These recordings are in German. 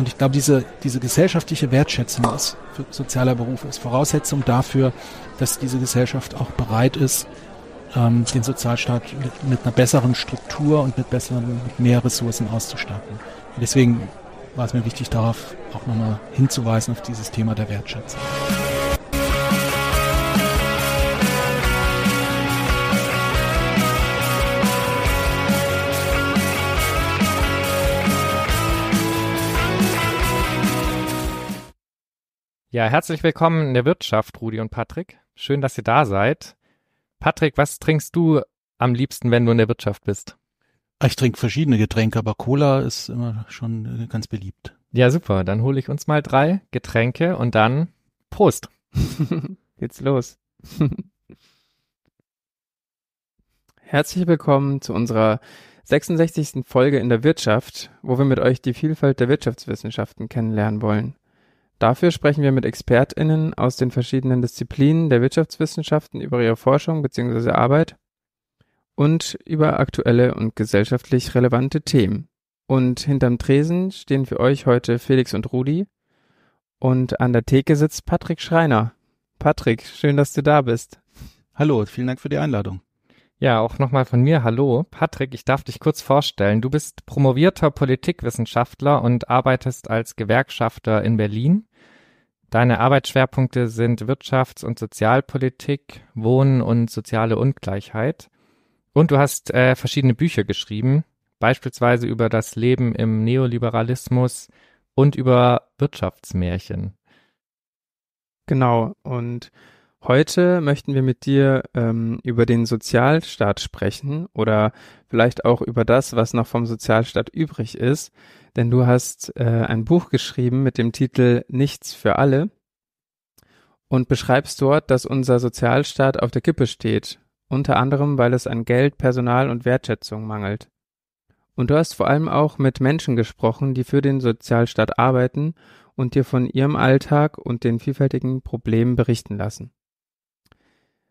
Und ich glaube, diese, diese gesellschaftliche Wertschätzung ist für sozialer Berufe ist Voraussetzung dafür, dass diese Gesellschaft auch bereit ist, ähm, den Sozialstaat mit, mit einer besseren Struktur und mit besseren, mit mehr Ressourcen auszustatten. Und deswegen war es mir wichtig, darauf auch nochmal hinzuweisen, auf dieses Thema der Wertschätzung. Ja, herzlich willkommen in der Wirtschaft, Rudi und Patrick. Schön, dass ihr da seid. Patrick, was trinkst du am liebsten, wenn du in der Wirtschaft bist? Ich trinke verschiedene Getränke, aber Cola ist immer schon äh, ganz beliebt. Ja, super. Dann hole ich uns mal drei Getränke und dann Prost. Geht's los. Herzlich willkommen zu unserer 66. Folge in der Wirtschaft, wo wir mit euch die Vielfalt der Wirtschaftswissenschaften kennenlernen wollen. Dafür sprechen wir mit ExpertInnen aus den verschiedenen Disziplinen der Wirtschaftswissenschaften über ihre Forschung bzw. Arbeit und über aktuelle und gesellschaftlich relevante Themen. Und hinterm Tresen stehen für euch heute Felix und Rudi und an der Theke sitzt Patrick Schreiner. Patrick, schön, dass du da bist. Hallo, vielen Dank für die Einladung. Ja, auch nochmal von mir. Hallo. Patrick, ich darf dich kurz vorstellen. Du bist promovierter Politikwissenschaftler und arbeitest als Gewerkschafter in Berlin. Deine Arbeitsschwerpunkte sind Wirtschafts- und Sozialpolitik, Wohnen und soziale Ungleichheit. Und du hast äh, verschiedene Bücher geschrieben, beispielsweise über das Leben im Neoliberalismus und über Wirtschaftsmärchen. Genau, und Heute möchten wir mit dir ähm, über den Sozialstaat sprechen oder vielleicht auch über das, was noch vom Sozialstaat übrig ist, denn du hast äh, ein Buch geschrieben mit dem Titel Nichts für alle und beschreibst dort, dass unser Sozialstaat auf der Kippe steht, unter anderem, weil es an Geld, Personal und Wertschätzung mangelt. Und du hast vor allem auch mit Menschen gesprochen, die für den Sozialstaat arbeiten und dir von ihrem Alltag und den vielfältigen Problemen berichten lassen.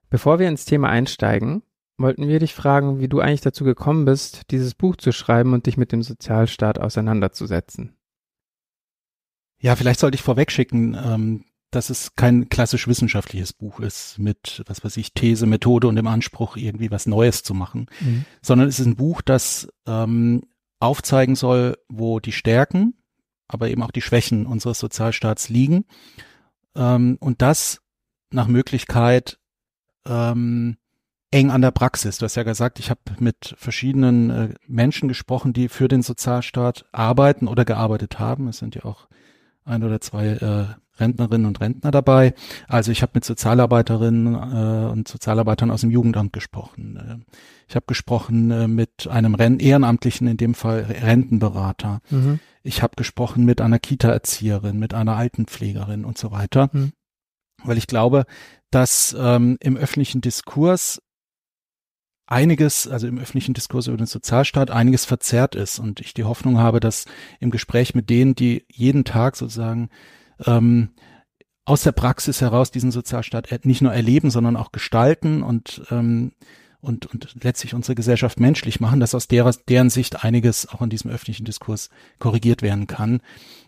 Bevor wir ins Thema einsteigen, wollten wir dich fragen, wie du eigentlich dazu gekommen bist, dieses Buch zu schreiben und dich mit dem Sozialstaat auseinanderzusetzen. Ja, vielleicht sollte ich vorwegschicken, ähm, dass es kein klassisch wissenschaftliches Buch ist mit, was weiß ich, These, Methode und dem Anspruch, irgendwie was Neues zu machen, mhm. sondern es ist ein Buch, das ähm, aufzeigen soll, wo die Stärken, aber eben auch die Schwächen unseres Sozialstaats liegen ähm, und das nach Möglichkeit ähm, eng an der Praxis. Du hast ja gesagt, ich habe mit verschiedenen äh, Menschen gesprochen, die für den Sozialstaat arbeiten oder gearbeitet haben. Es sind ja auch ein oder zwei äh, Rentnerinnen und Rentner dabei. Also ich habe mit Sozialarbeiterinnen äh, und Sozialarbeitern aus dem Jugendamt gesprochen. Äh, ich habe gesprochen äh, mit einem Ren Ehrenamtlichen, in dem Fall Rentenberater. Mhm. Ich habe gesprochen mit einer Kita-Erzieherin, mit einer Altenpflegerin und so weiter. Mhm weil ich glaube, dass ähm, im öffentlichen Diskurs einiges, also im öffentlichen Diskurs über den Sozialstaat, einiges verzerrt ist. Und ich die Hoffnung habe, dass im Gespräch mit denen, die jeden Tag sozusagen ähm, aus der Praxis heraus diesen Sozialstaat nicht nur erleben, sondern auch gestalten und ähm, und, und letztlich unsere Gesellschaft menschlich machen, dass aus derer, deren Sicht einiges auch in diesem öffentlichen Diskurs korrigiert werden kann.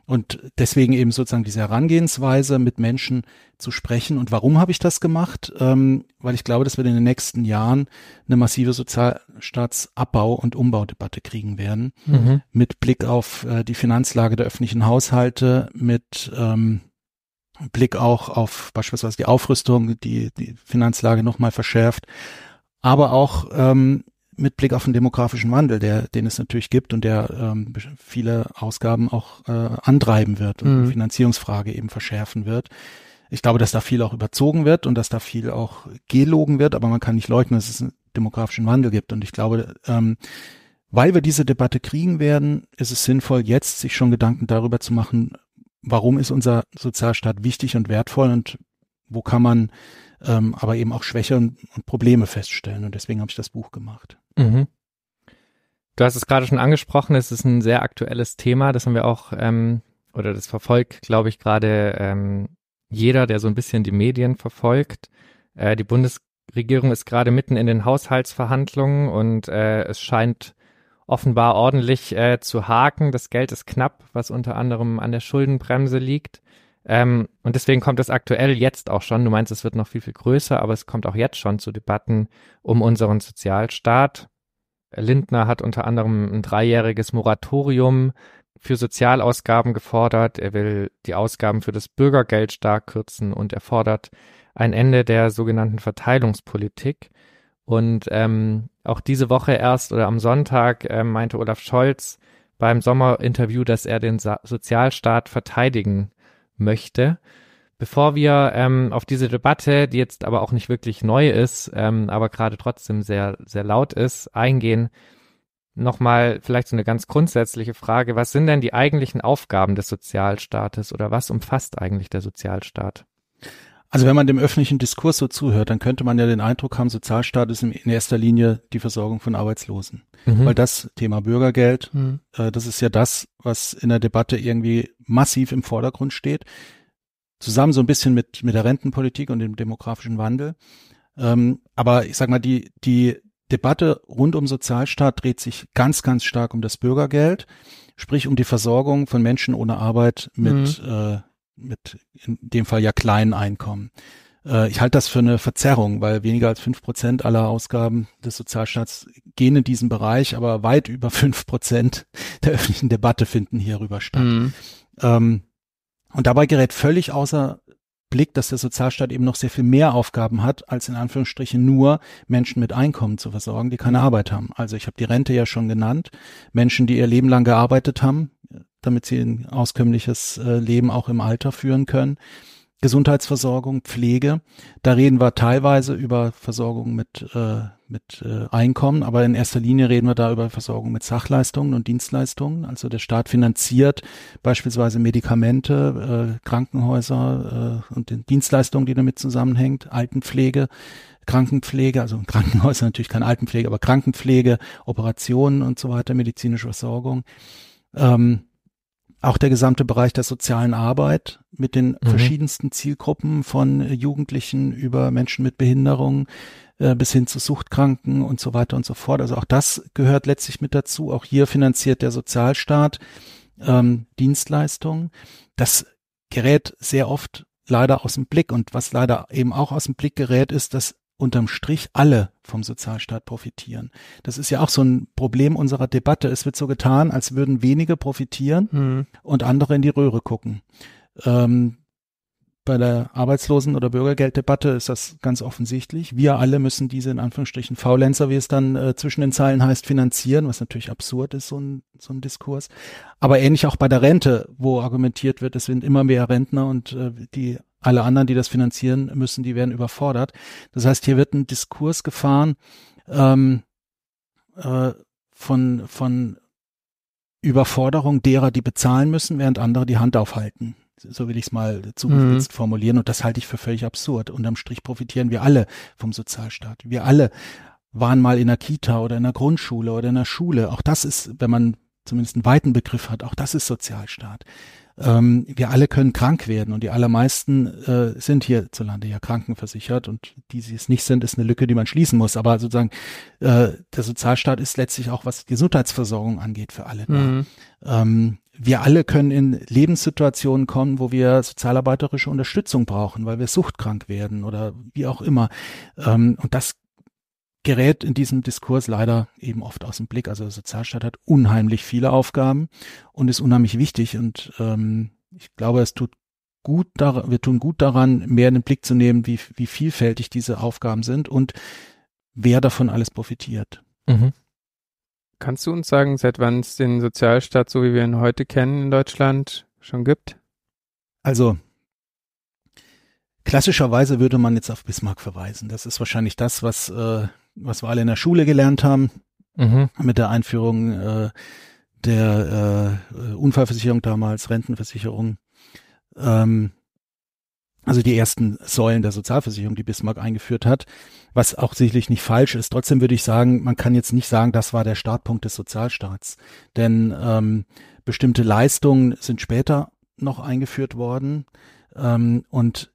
Und deswegen eben sozusagen diese Herangehensweise, mit Menschen zu sprechen. Und warum habe ich das gemacht? Ähm, weil ich glaube, dass wir in den nächsten Jahren eine massive Sozialstaatsabbau- und Umbaudebatte kriegen werden. Mhm. Mit Blick auf äh, die Finanzlage der öffentlichen Haushalte, mit ähm, Blick auch auf beispielsweise die Aufrüstung, die die Finanzlage nochmal verschärft aber auch ähm, mit Blick auf den demografischen Wandel, der, den es natürlich gibt und der ähm, viele Ausgaben auch äh, antreiben wird und mhm. Finanzierungsfrage eben verschärfen wird. Ich glaube, dass da viel auch überzogen wird und dass da viel auch gelogen wird, aber man kann nicht leugnen, dass es einen demografischen Wandel gibt. Und ich glaube, ähm, weil wir diese Debatte kriegen werden, ist es sinnvoll, jetzt sich schon Gedanken darüber zu machen, warum ist unser Sozialstaat wichtig und wertvoll und wo kann man ähm, aber eben auch Schwächen und Probleme feststellen. Und deswegen habe ich das Buch gemacht. Mhm. Du hast es gerade schon angesprochen, es ist ein sehr aktuelles Thema. Das haben wir auch, ähm, oder das verfolgt, glaube ich, gerade ähm, jeder, der so ein bisschen die Medien verfolgt. Äh, die Bundesregierung ist gerade mitten in den Haushaltsverhandlungen und äh, es scheint offenbar ordentlich äh, zu haken. Das Geld ist knapp, was unter anderem an der Schuldenbremse liegt. Ähm, und deswegen kommt es aktuell jetzt auch schon, du meinst, es wird noch viel, viel größer, aber es kommt auch jetzt schon zu Debatten um unseren Sozialstaat. Lindner hat unter anderem ein dreijähriges Moratorium für Sozialausgaben gefordert. Er will die Ausgaben für das Bürgergeld stark kürzen und er fordert ein Ende der sogenannten Verteilungspolitik. Und ähm, auch diese Woche erst oder am Sonntag äh, meinte Olaf Scholz beim Sommerinterview, dass er den Sa Sozialstaat verteidigen möchte. Bevor wir ähm, auf diese Debatte, die jetzt aber auch nicht wirklich neu ist, ähm, aber gerade trotzdem sehr, sehr laut ist, eingehen, nochmal vielleicht so eine ganz grundsätzliche Frage. Was sind denn die eigentlichen Aufgaben des Sozialstaates oder was umfasst eigentlich der Sozialstaat? Also wenn man dem öffentlichen Diskurs so zuhört, dann könnte man ja den Eindruck haben, Sozialstaat ist in erster Linie die Versorgung von Arbeitslosen. Mhm. Weil das Thema Bürgergeld, mhm. äh, das ist ja das, was in der Debatte irgendwie massiv im Vordergrund steht. Zusammen so ein bisschen mit, mit der Rentenpolitik und dem demografischen Wandel. Ähm, aber ich sag mal, die, die Debatte rund um Sozialstaat dreht sich ganz, ganz stark um das Bürgergeld, sprich um die Versorgung von Menschen ohne Arbeit mit mhm. äh, mit in dem Fall ja kleinen Einkommen. Äh, ich halte das für eine Verzerrung, weil weniger als fünf Prozent aller Ausgaben des Sozialstaats gehen in diesen Bereich, aber weit über fünf Prozent der öffentlichen Debatte finden hierüber statt. Mhm. Ähm, und dabei gerät völlig außer Blick, dass der Sozialstaat eben noch sehr viel mehr Aufgaben hat, als in Anführungsstrichen nur Menschen mit Einkommen zu versorgen, die keine Arbeit haben. Also ich habe die Rente ja schon genannt, Menschen, die ihr Leben lang gearbeitet haben, damit sie ein auskömmliches äh, Leben auch im Alter führen können. Gesundheitsversorgung, Pflege. Da reden wir teilweise über Versorgung mit, äh, mit äh, Einkommen, aber in erster Linie reden wir da über Versorgung mit Sachleistungen und Dienstleistungen. Also der Staat finanziert beispielsweise Medikamente, äh, Krankenhäuser äh, und die Dienstleistungen, die damit zusammenhängt, Altenpflege, Krankenpflege, also Krankenhäuser natürlich keine Altenpflege, aber Krankenpflege, Operationen und so weiter, medizinische Versorgung. Ähm, auch der gesamte Bereich der sozialen Arbeit mit den mhm. verschiedensten Zielgruppen von äh, Jugendlichen über Menschen mit Behinderungen äh, bis hin zu Suchtkranken und so weiter und so fort. Also auch das gehört letztlich mit dazu. Auch hier finanziert der Sozialstaat ähm, Dienstleistungen. Das gerät sehr oft leider aus dem Blick. Und was leider eben auch aus dem Blick gerät, ist, dass unterm Strich alle vom Sozialstaat profitieren. Das ist ja auch so ein Problem unserer Debatte. Es wird so getan, als würden wenige profitieren mhm. und andere in die Röhre gucken. Ähm, bei der Arbeitslosen- oder Bürgergelddebatte ist das ganz offensichtlich. Wir alle müssen diese in Anführungsstrichen Faulenzer, wie es dann äh, zwischen den Zeilen heißt, finanzieren, was natürlich absurd ist, so ein, so ein Diskurs. Aber ähnlich auch bei der Rente, wo argumentiert wird, es sind immer mehr Rentner und äh, die alle anderen, die das finanzieren müssen, die werden überfordert. Das heißt, hier wird ein Diskurs gefahren ähm, äh, von, von Überforderung derer, die bezahlen müssen, während andere die Hand aufhalten. So will ich es mal zugespitzt mhm. formulieren und das halte ich für völlig absurd. Unterm Strich profitieren wir alle vom Sozialstaat. Wir alle waren mal in der Kita oder in der Grundschule oder in der Schule. Auch das ist, wenn man zumindest einen weiten Begriff hat, auch das ist Sozialstaat ähm, wir alle können krank werden und die allermeisten äh, sind hierzulande ja krankenversichert und die, sie es nicht sind, ist eine Lücke, die man schließen muss. Aber sozusagen äh, der Sozialstaat ist letztlich auch, was Gesundheitsversorgung angeht, für alle. Mhm. Ähm, wir alle können in Lebenssituationen kommen, wo wir sozialarbeiterische Unterstützung brauchen, weil wir suchtkrank werden oder wie auch immer. Ähm, und das gerät in diesem Diskurs leider eben oft aus dem Blick. Also der Sozialstaat hat unheimlich viele Aufgaben und ist unheimlich wichtig. Und ähm, ich glaube, es tut gut daran, wir tun gut daran, mehr in den Blick zu nehmen, wie, wie vielfältig diese Aufgaben sind und wer davon alles profitiert. Mhm. Kannst du uns sagen, seit wann es den Sozialstaat, so wie wir ihn heute kennen in Deutschland, schon gibt? Also, klassischerweise würde man jetzt auf Bismarck verweisen. Das ist wahrscheinlich das, was äh, was wir alle in der Schule gelernt haben, mhm. mit der Einführung äh, der äh, Unfallversicherung damals, Rentenversicherung. Ähm, also die ersten Säulen der Sozialversicherung, die Bismarck eingeführt hat, was auch sicherlich nicht falsch ist. Trotzdem würde ich sagen, man kann jetzt nicht sagen, das war der Startpunkt des Sozialstaats. Denn ähm, bestimmte Leistungen sind später noch eingeführt worden. Ähm, und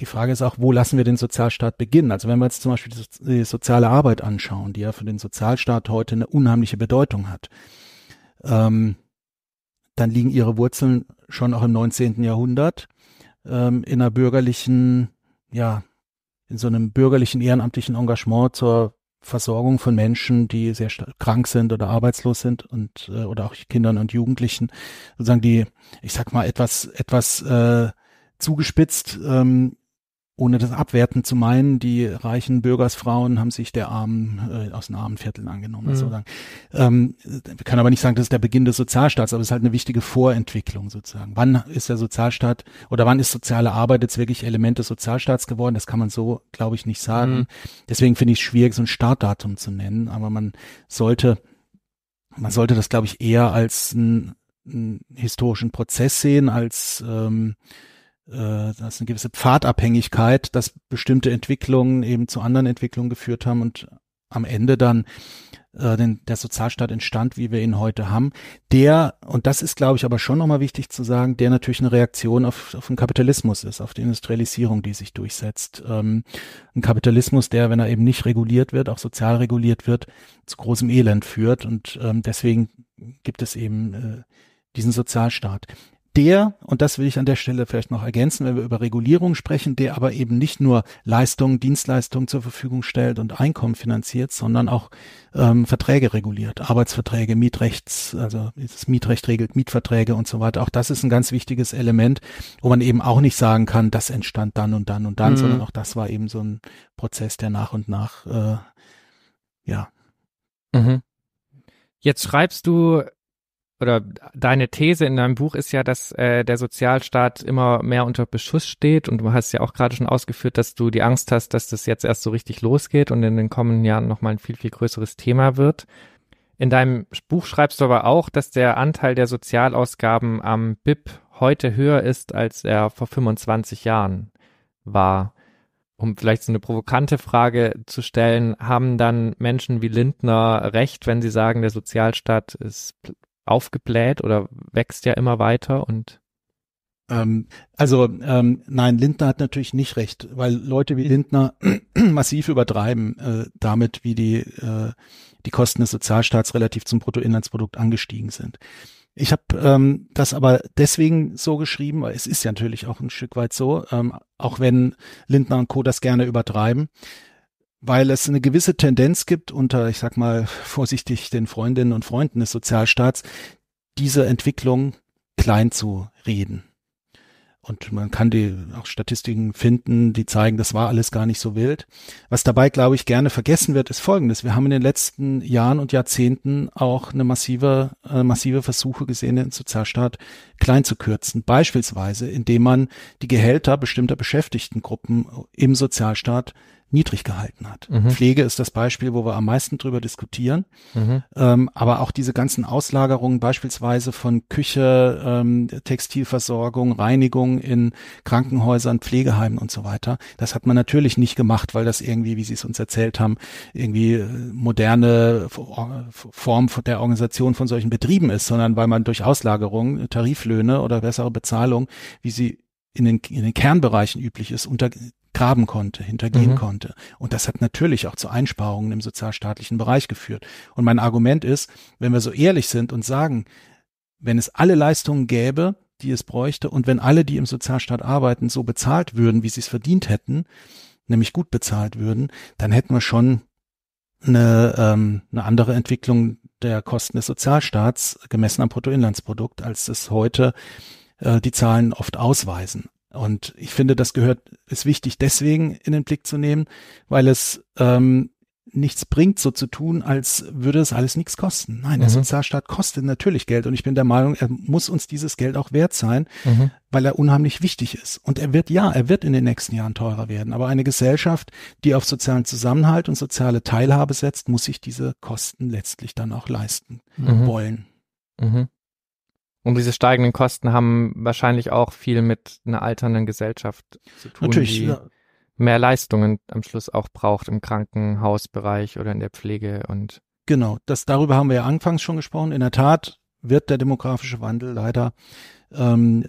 die Frage ist auch, wo lassen wir den Sozialstaat beginnen? Also wenn wir jetzt zum Beispiel die soziale Arbeit anschauen, die ja für den Sozialstaat heute eine unheimliche Bedeutung hat, ähm, dann liegen ihre Wurzeln schon auch im 19. Jahrhundert ähm, in einer bürgerlichen, ja, in so einem bürgerlichen ehrenamtlichen Engagement zur Versorgung von Menschen, die sehr krank sind oder arbeitslos sind und äh, oder auch Kindern und Jugendlichen, sozusagen die, ich sag mal etwas etwas äh, zugespitzt ähm, ohne das abwertend zu meinen, die reichen Bürgersfrauen haben sich der armen, äh, aus den Armenvierteln angenommen. Mhm. Sozusagen. Ähm, wir können aber nicht sagen, das ist der Beginn des Sozialstaats, aber es ist halt eine wichtige Vorentwicklung sozusagen. Wann ist der Sozialstaat oder wann ist soziale Arbeit jetzt wirklich Element des Sozialstaats geworden? Das kann man so, glaube ich, nicht sagen. Mhm. Deswegen finde ich es schwierig, so ein Startdatum zu nennen, aber man sollte, man sollte das, glaube ich, eher als einen, einen historischen Prozess sehen, als ähm, äh, das ist eine gewisse Pfadabhängigkeit, dass bestimmte Entwicklungen eben zu anderen Entwicklungen geführt haben und am Ende dann äh, den, der Sozialstaat entstand, wie wir ihn heute haben, der, und das ist, glaube ich, aber schon nochmal wichtig zu sagen, der natürlich eine Reaktion auf, auf den Kapitalismus ist, auf die Industrialisierung, die sich durchsetzt. Ähm, ein Kapitalismus, der, wenn er eben nicht reguliert wird, auch sozial reguliert wird, zu großem Elend führt. Und ähm, deswegen gibt es eben äh, diesen Sozialstaat der, und das will ich an der Stelle vielleicht noch ergänzen, wenn wir über Regulierung sprechen, der aber eben nicht nur Leistungen, Dienstleistungen zur Verfügung stellt und Einkommen finanziert, sondern auch ähm, Verträge reguliert, Arbeitsverträge, Mietrechts, also das Mietrecht regelt Mietverträge und so weiter. Auch das ist ein ganz wichtiges Element, wo man eben auch nicht sagen kann, das entstand dann und dann und dann, mhm. sondern auch das war eben so ein Prozess, der nach und nach, äh, ja. Mhm. Jetzt schreibst du oder deine These in deinem Buch ist ja, dass äh, der Sozialstaat immer mehr unter Beschuss steht und du hast ja auch gerade schon ausgeführt, dass du die Angst hast, dass das jetzt erst so richtig losgeht und in den kommenden Jahren nochmal ein viel, viel größeres Thema wird. In deinem Buch schreibst du aber auch, dass der Anteil der Sozialausgaben am BIP heute höher ist, als er vor 25 Jahren war. Um vielleicht so eine provokante Frage zu stellen, haben dann Menschen wie Lindner recht, wenn sie sagen, der Sozialstaat ist aufgebläht oder wächst ja immer weiter und ähm, also ähm, nein, Lindner hat natürlich nicht recht, weil Leute wie Lindner massiv übertreiben äh, damit, wie die, äh, die Kosten des Sozialstaats relativ zum Bruttoinlandsprodukt angestiegen sind. Ich habe ähm, das aber deswegen so geschrieben, weil es ist ja natürlich auch ein Stück weit so, ähm, auch wenn Lindner und Co. das gerne übertreiben weil es eine gewisse Tendenz gibt unter, ich sag mal vorsichtig, den Freundinnen und Freunden des Sozialstaats, diese Entwicklung klein zu reden. Und man kann die auch Statistiken finden, die zeigen, das war alles gar nicht so wild. Was dabei, glaube ich, gerne vergessen wird, ist Folgendes. Wir haben in den letzten Jahren und Jahrzehnten auch eine massive, äh, massive Versuche gesehen, den Sozialstaat klein zu kürzen. Beispielsweise, indem man die Gehälter bestimmter Beschäftigtengruppen im Sozialstaat niedrig gehalten hat. Mhm. Pflege ist das Beispiel, wo wir am meisten drüber diskutieren. Mhm. Ähm, aber auch diese ganzen Auslagerungen beispielsweise von Küche, ähm, Textilversorgung, Reinigung in Krankenhäusern, Pflegeheimen und so weiter, das hat man natürlich nicht gemacht, weil das irgendwie, wie Sie es uns erzählt haben, irgendwie äh, moderne Form der Organisation von solchen Betrieben ist, sondern weil man durch Auslagerungen Tariflöhne oder bessere Bezahlung, wie sie in den, in den Kernbereichen üblich ist, unter, graben konnte, hintergehen mhm. konnte. Und das hat natürlich auch zu Einsparungen im sozialstaatlichen Bereich geführt. Und mein Argument ist, wenn wir so ehrlich sind und sagen, wenn es alle Leistungen gäbe, die es bräuchte, und wenn alle, die im Sozialstaat arbeiten, so bezahlt würden, wie sie es verdient hätten, nämlich gut bezahlt würden, dann hätten wir schon eine, ähm, eine andere Entwicklung der Kosten des Sozialstaats gemessen am Bruttoinlandsprodukt, als es heute äh, die Zahlen oft ausweisen. Und ich finde, das gehört, ist wichtig, deswegen in den Blick zu nehmen, weil es ähm, nichts bringt, so zu tun, als würde es alles nichts kosten. Nein, der mhm. Sozialstaat kostet natürlich Geld und ich bin der Meinung, er muss uns dieses Geld auch wert sein, mhm. weil er unheimlich wichtig ist. Und er wird, ja, er wird in den nächsten Jahren teurer werden, aber eine Gesellschaft, die auf sozialen Zusammenhalt und soziale Teilhabe setzt, muss sich diese Kosten letztlich dann auch leisten mhm. wollen. Mhm. Und diese steigenden Kosten haben wahrscheinlich auch viel mit einer alternden Gesellschaft zu tun, Natürlich, die ja. mehr Leistungen am Schluss auch braucht im Krankenhausbereich oder in der Pflege und Genau, das darüber haben wir ja anfangs schon gesprochen. In der Tat wird der demografische Wandel leider ähm,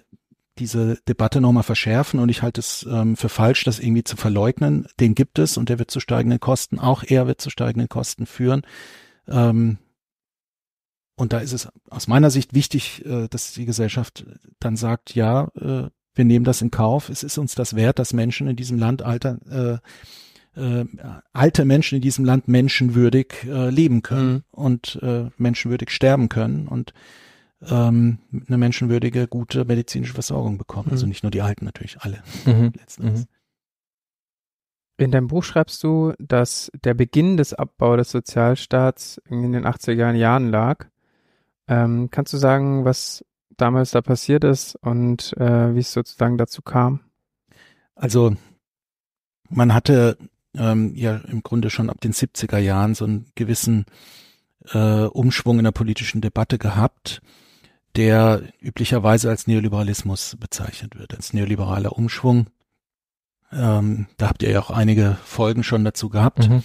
diese Debatte nochmal verschärfen und ich halte es ähm, für falsch, das irgendwie zu verleugnen. Den gibt es und der wird zu steigenden Kosten, auch er wird zu steigenden Kosten führen. Ähm, und da ist es aus meiner Sicht wichtig, äh, dass die Gesellschaft dann sagt, ja, äh, wir nehmen das in Kauf. Es ist uns das wert, dass Menschen in diesem Land alter, äh, äh, alte Menschen in diesem Land menschenwürdig äh, leben können mhm. und äh, menschenwürdig sterben können und ähm, eine menschenwürdige, gute medizinische Versorgung bekommen. Also mhm. Also nicht nur die Alten, natürlich alle. Mhm. mhm. In deinem Buch schreibst du, dass der Beginn des Abbau des Sozialstaats in den 80er Jahren lag ähm, kannst du sagen, was damals da passiert ist und äh, wie es sozusagen dazu kam? Also man hatte ähm, ja im Grunde schon ab den 70er Jahren so einen gewissen äh, Umschwung in der politischen Debatte gehabt, der üblicherweise als Neoliberalismus bezeichnet wird, als neoliberaler Umschwung. Ähm, da habt ihr ja auch einige Folgen schon dazu gehabt. Mhm.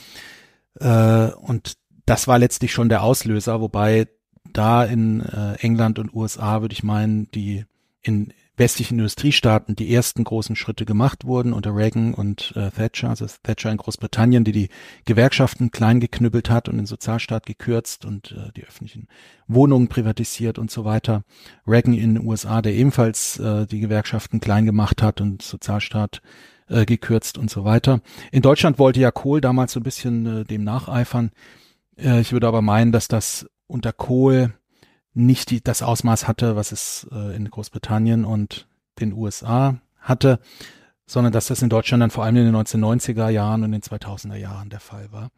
Äh, und das war letztlich schon der Auslöser, wobei da in äh, England und USA, würde ich meinen, die in westlichen Industriestaaten die ersten großen Schritte gemacht wurden unter Reagan und äh, Thatcher, also Thatcher in Großbritannien, die die Gewerkschaften klein geknüppelt hat und den Sozialstaat gekürzt und äh, die öffentlichen Wohnungen privatisiert und so weiter. Reagan in den USA, der ebenfalls äh, die Gewerkschaften klein gemacht hat und Sozialstaat äh, gekürzt und so weiter. In Deutschland wollte ja Kohl damals so ein bisschen äh, dem nacheifern. Äh, ich würde aber meinen, dass das unter Kohl nicht die, das Ausmaß hatte, was es äh, in Großbritannien und den USA hatte, sondern dass das in Deutschland dann vor allem in den 1990er Jahren und den 2000er Jahren der Fall war.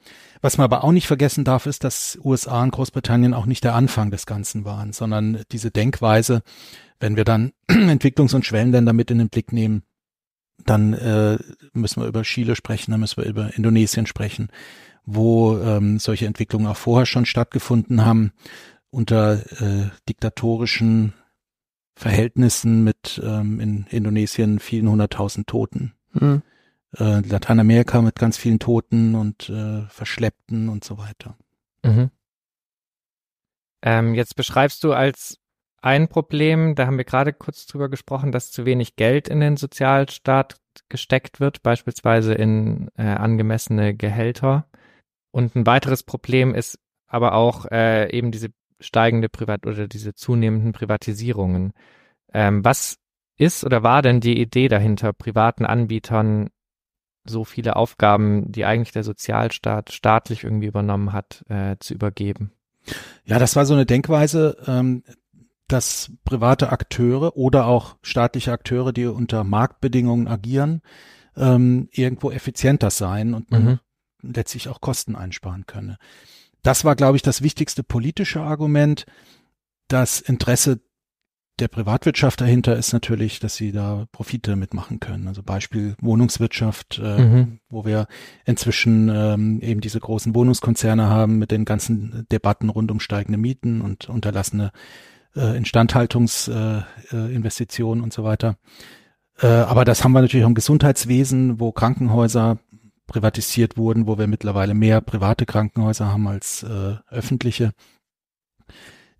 Was man aber auch nicht vergessen darf, ist, dass USA und Großbritannien auch nicht der Anfang des Ganzen waren, sondern diese Denkweise, wenn wir dann Entwicklungs- und Schwellenländer mit in den Blick nehmen, dann äh, müssen wir über Chile sprechen, dann müssen wir über Indonesien sprechen, wo ähm, solche Entwicklungen auch vorher schon stattgefunden haben, unter äh, diktatorischen Verhältnissen mit ähm, in Indonesien vielen hunderttausend Toten. Mhm. Äh, Lateinamerika mit ganz vielen Toten und äh, Verschleppten und so weiter. Mhm. Ähm, jetzt beschreibst du als ein Problem, da haben wir gerade kurz drüber gesprochen, dass zu wenig Geld in den Sozialstaat gesteckt wird, beispielsweise in äh, angemessene Gehälter. Und ein weiteres Problem ist aber auch äh, eben diese steigende Privat oder diese zunehmenden Privatisierungen. Ähm, was ist oder war denn die Idee dahinter, privaten Anbietern so viele Aufgaben, die eigentlich der Sozialstaat staatlich irgendwie übernommen hat, äh, zu übergeben? Ja, das war so eine Denkweise, ähm, dass private Akteure oder auch staatliche Akteure, die unter Marktbedingungen agieren, ähm, irgendwo effizienter sein und man mhm letztlich auch Kosten einsparen könne. Das war, glaube ich, das wichtigste politische Argument. Das Interesse der Privatwirtschaft dahinter ist natürlich, dass sie da Profite mitmachen können. Also Beispiel Wohnungswirtschaft, äh, mhm. wo wir inzwischen ähm, eben diese großen Wohnungskonzerne haben mit den ganzen Debatten rund um steigende Mieten und unterlassene äh, Instandhaltungsinvestitionen äh, äh und so weiter. Äh, aber das haben wir natürlich auch im Gesundheitswesen, wo Krankenhäuser privatisiert wurden, wo wir mittlerweile mehr private Krankenhäuser haben als äh, öffentliche.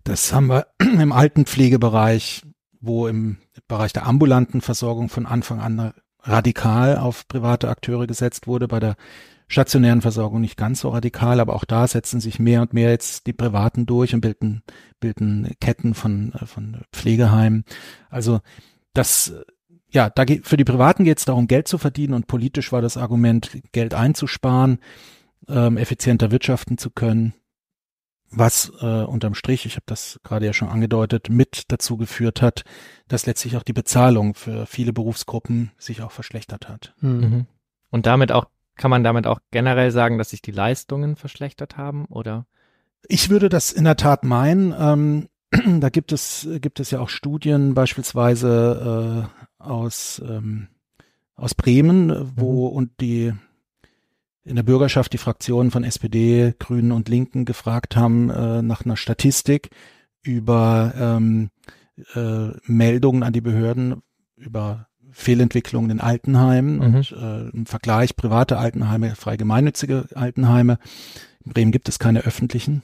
Das haben wir im alten Pflegebereich, wo im Bereich der ambulanten Versorgung von Anfang an radikal auf private Akteure gesetzt wurde, bei der stationären Versorgung nicht ganz so radikal, aber auch da setzen sich mehr und mehr jetzt die Privaten durch und bilden, bilden Ketten von, äh, von Pflegeheimen. Also das ja, da geht, für die Privaten geht es darum, Geld zu verdienen und politisch war das Argument, Geld einzusparen, ähm, effizienter wirtschaften zu können, was äh, unterm Strich, ich habe das gerade ja schon angedeutet, mit dazu geführt hat, dass letztlich auch die Bezahlung für viele Berufsgruppen sich auch verschlechtert hat. Hm. Mhm. Und damit auch, kann man damit auch generell sagen, dass sich die Leistungen verschlechtert haben, oder? Ich würde das in der Tat meinen. Ähm, da gibt es, gibt es ja auch Studien, beispielsweise Äh, aus, ähm, aus Bremen, äh, wo mhm. und die in der Bürgerschaft die Fraktionen von SPD, Grünen und Linken gefragt haben äh, nach einer Statistik über ähm, äh, Meldungen an die Behörden über Fehlentwicklungen in Altenheimen mhm. und äh, im Vergleich private Altenheime, frei gemeinnützige Altenheime. In Bremen gibt es keine öffentlichen.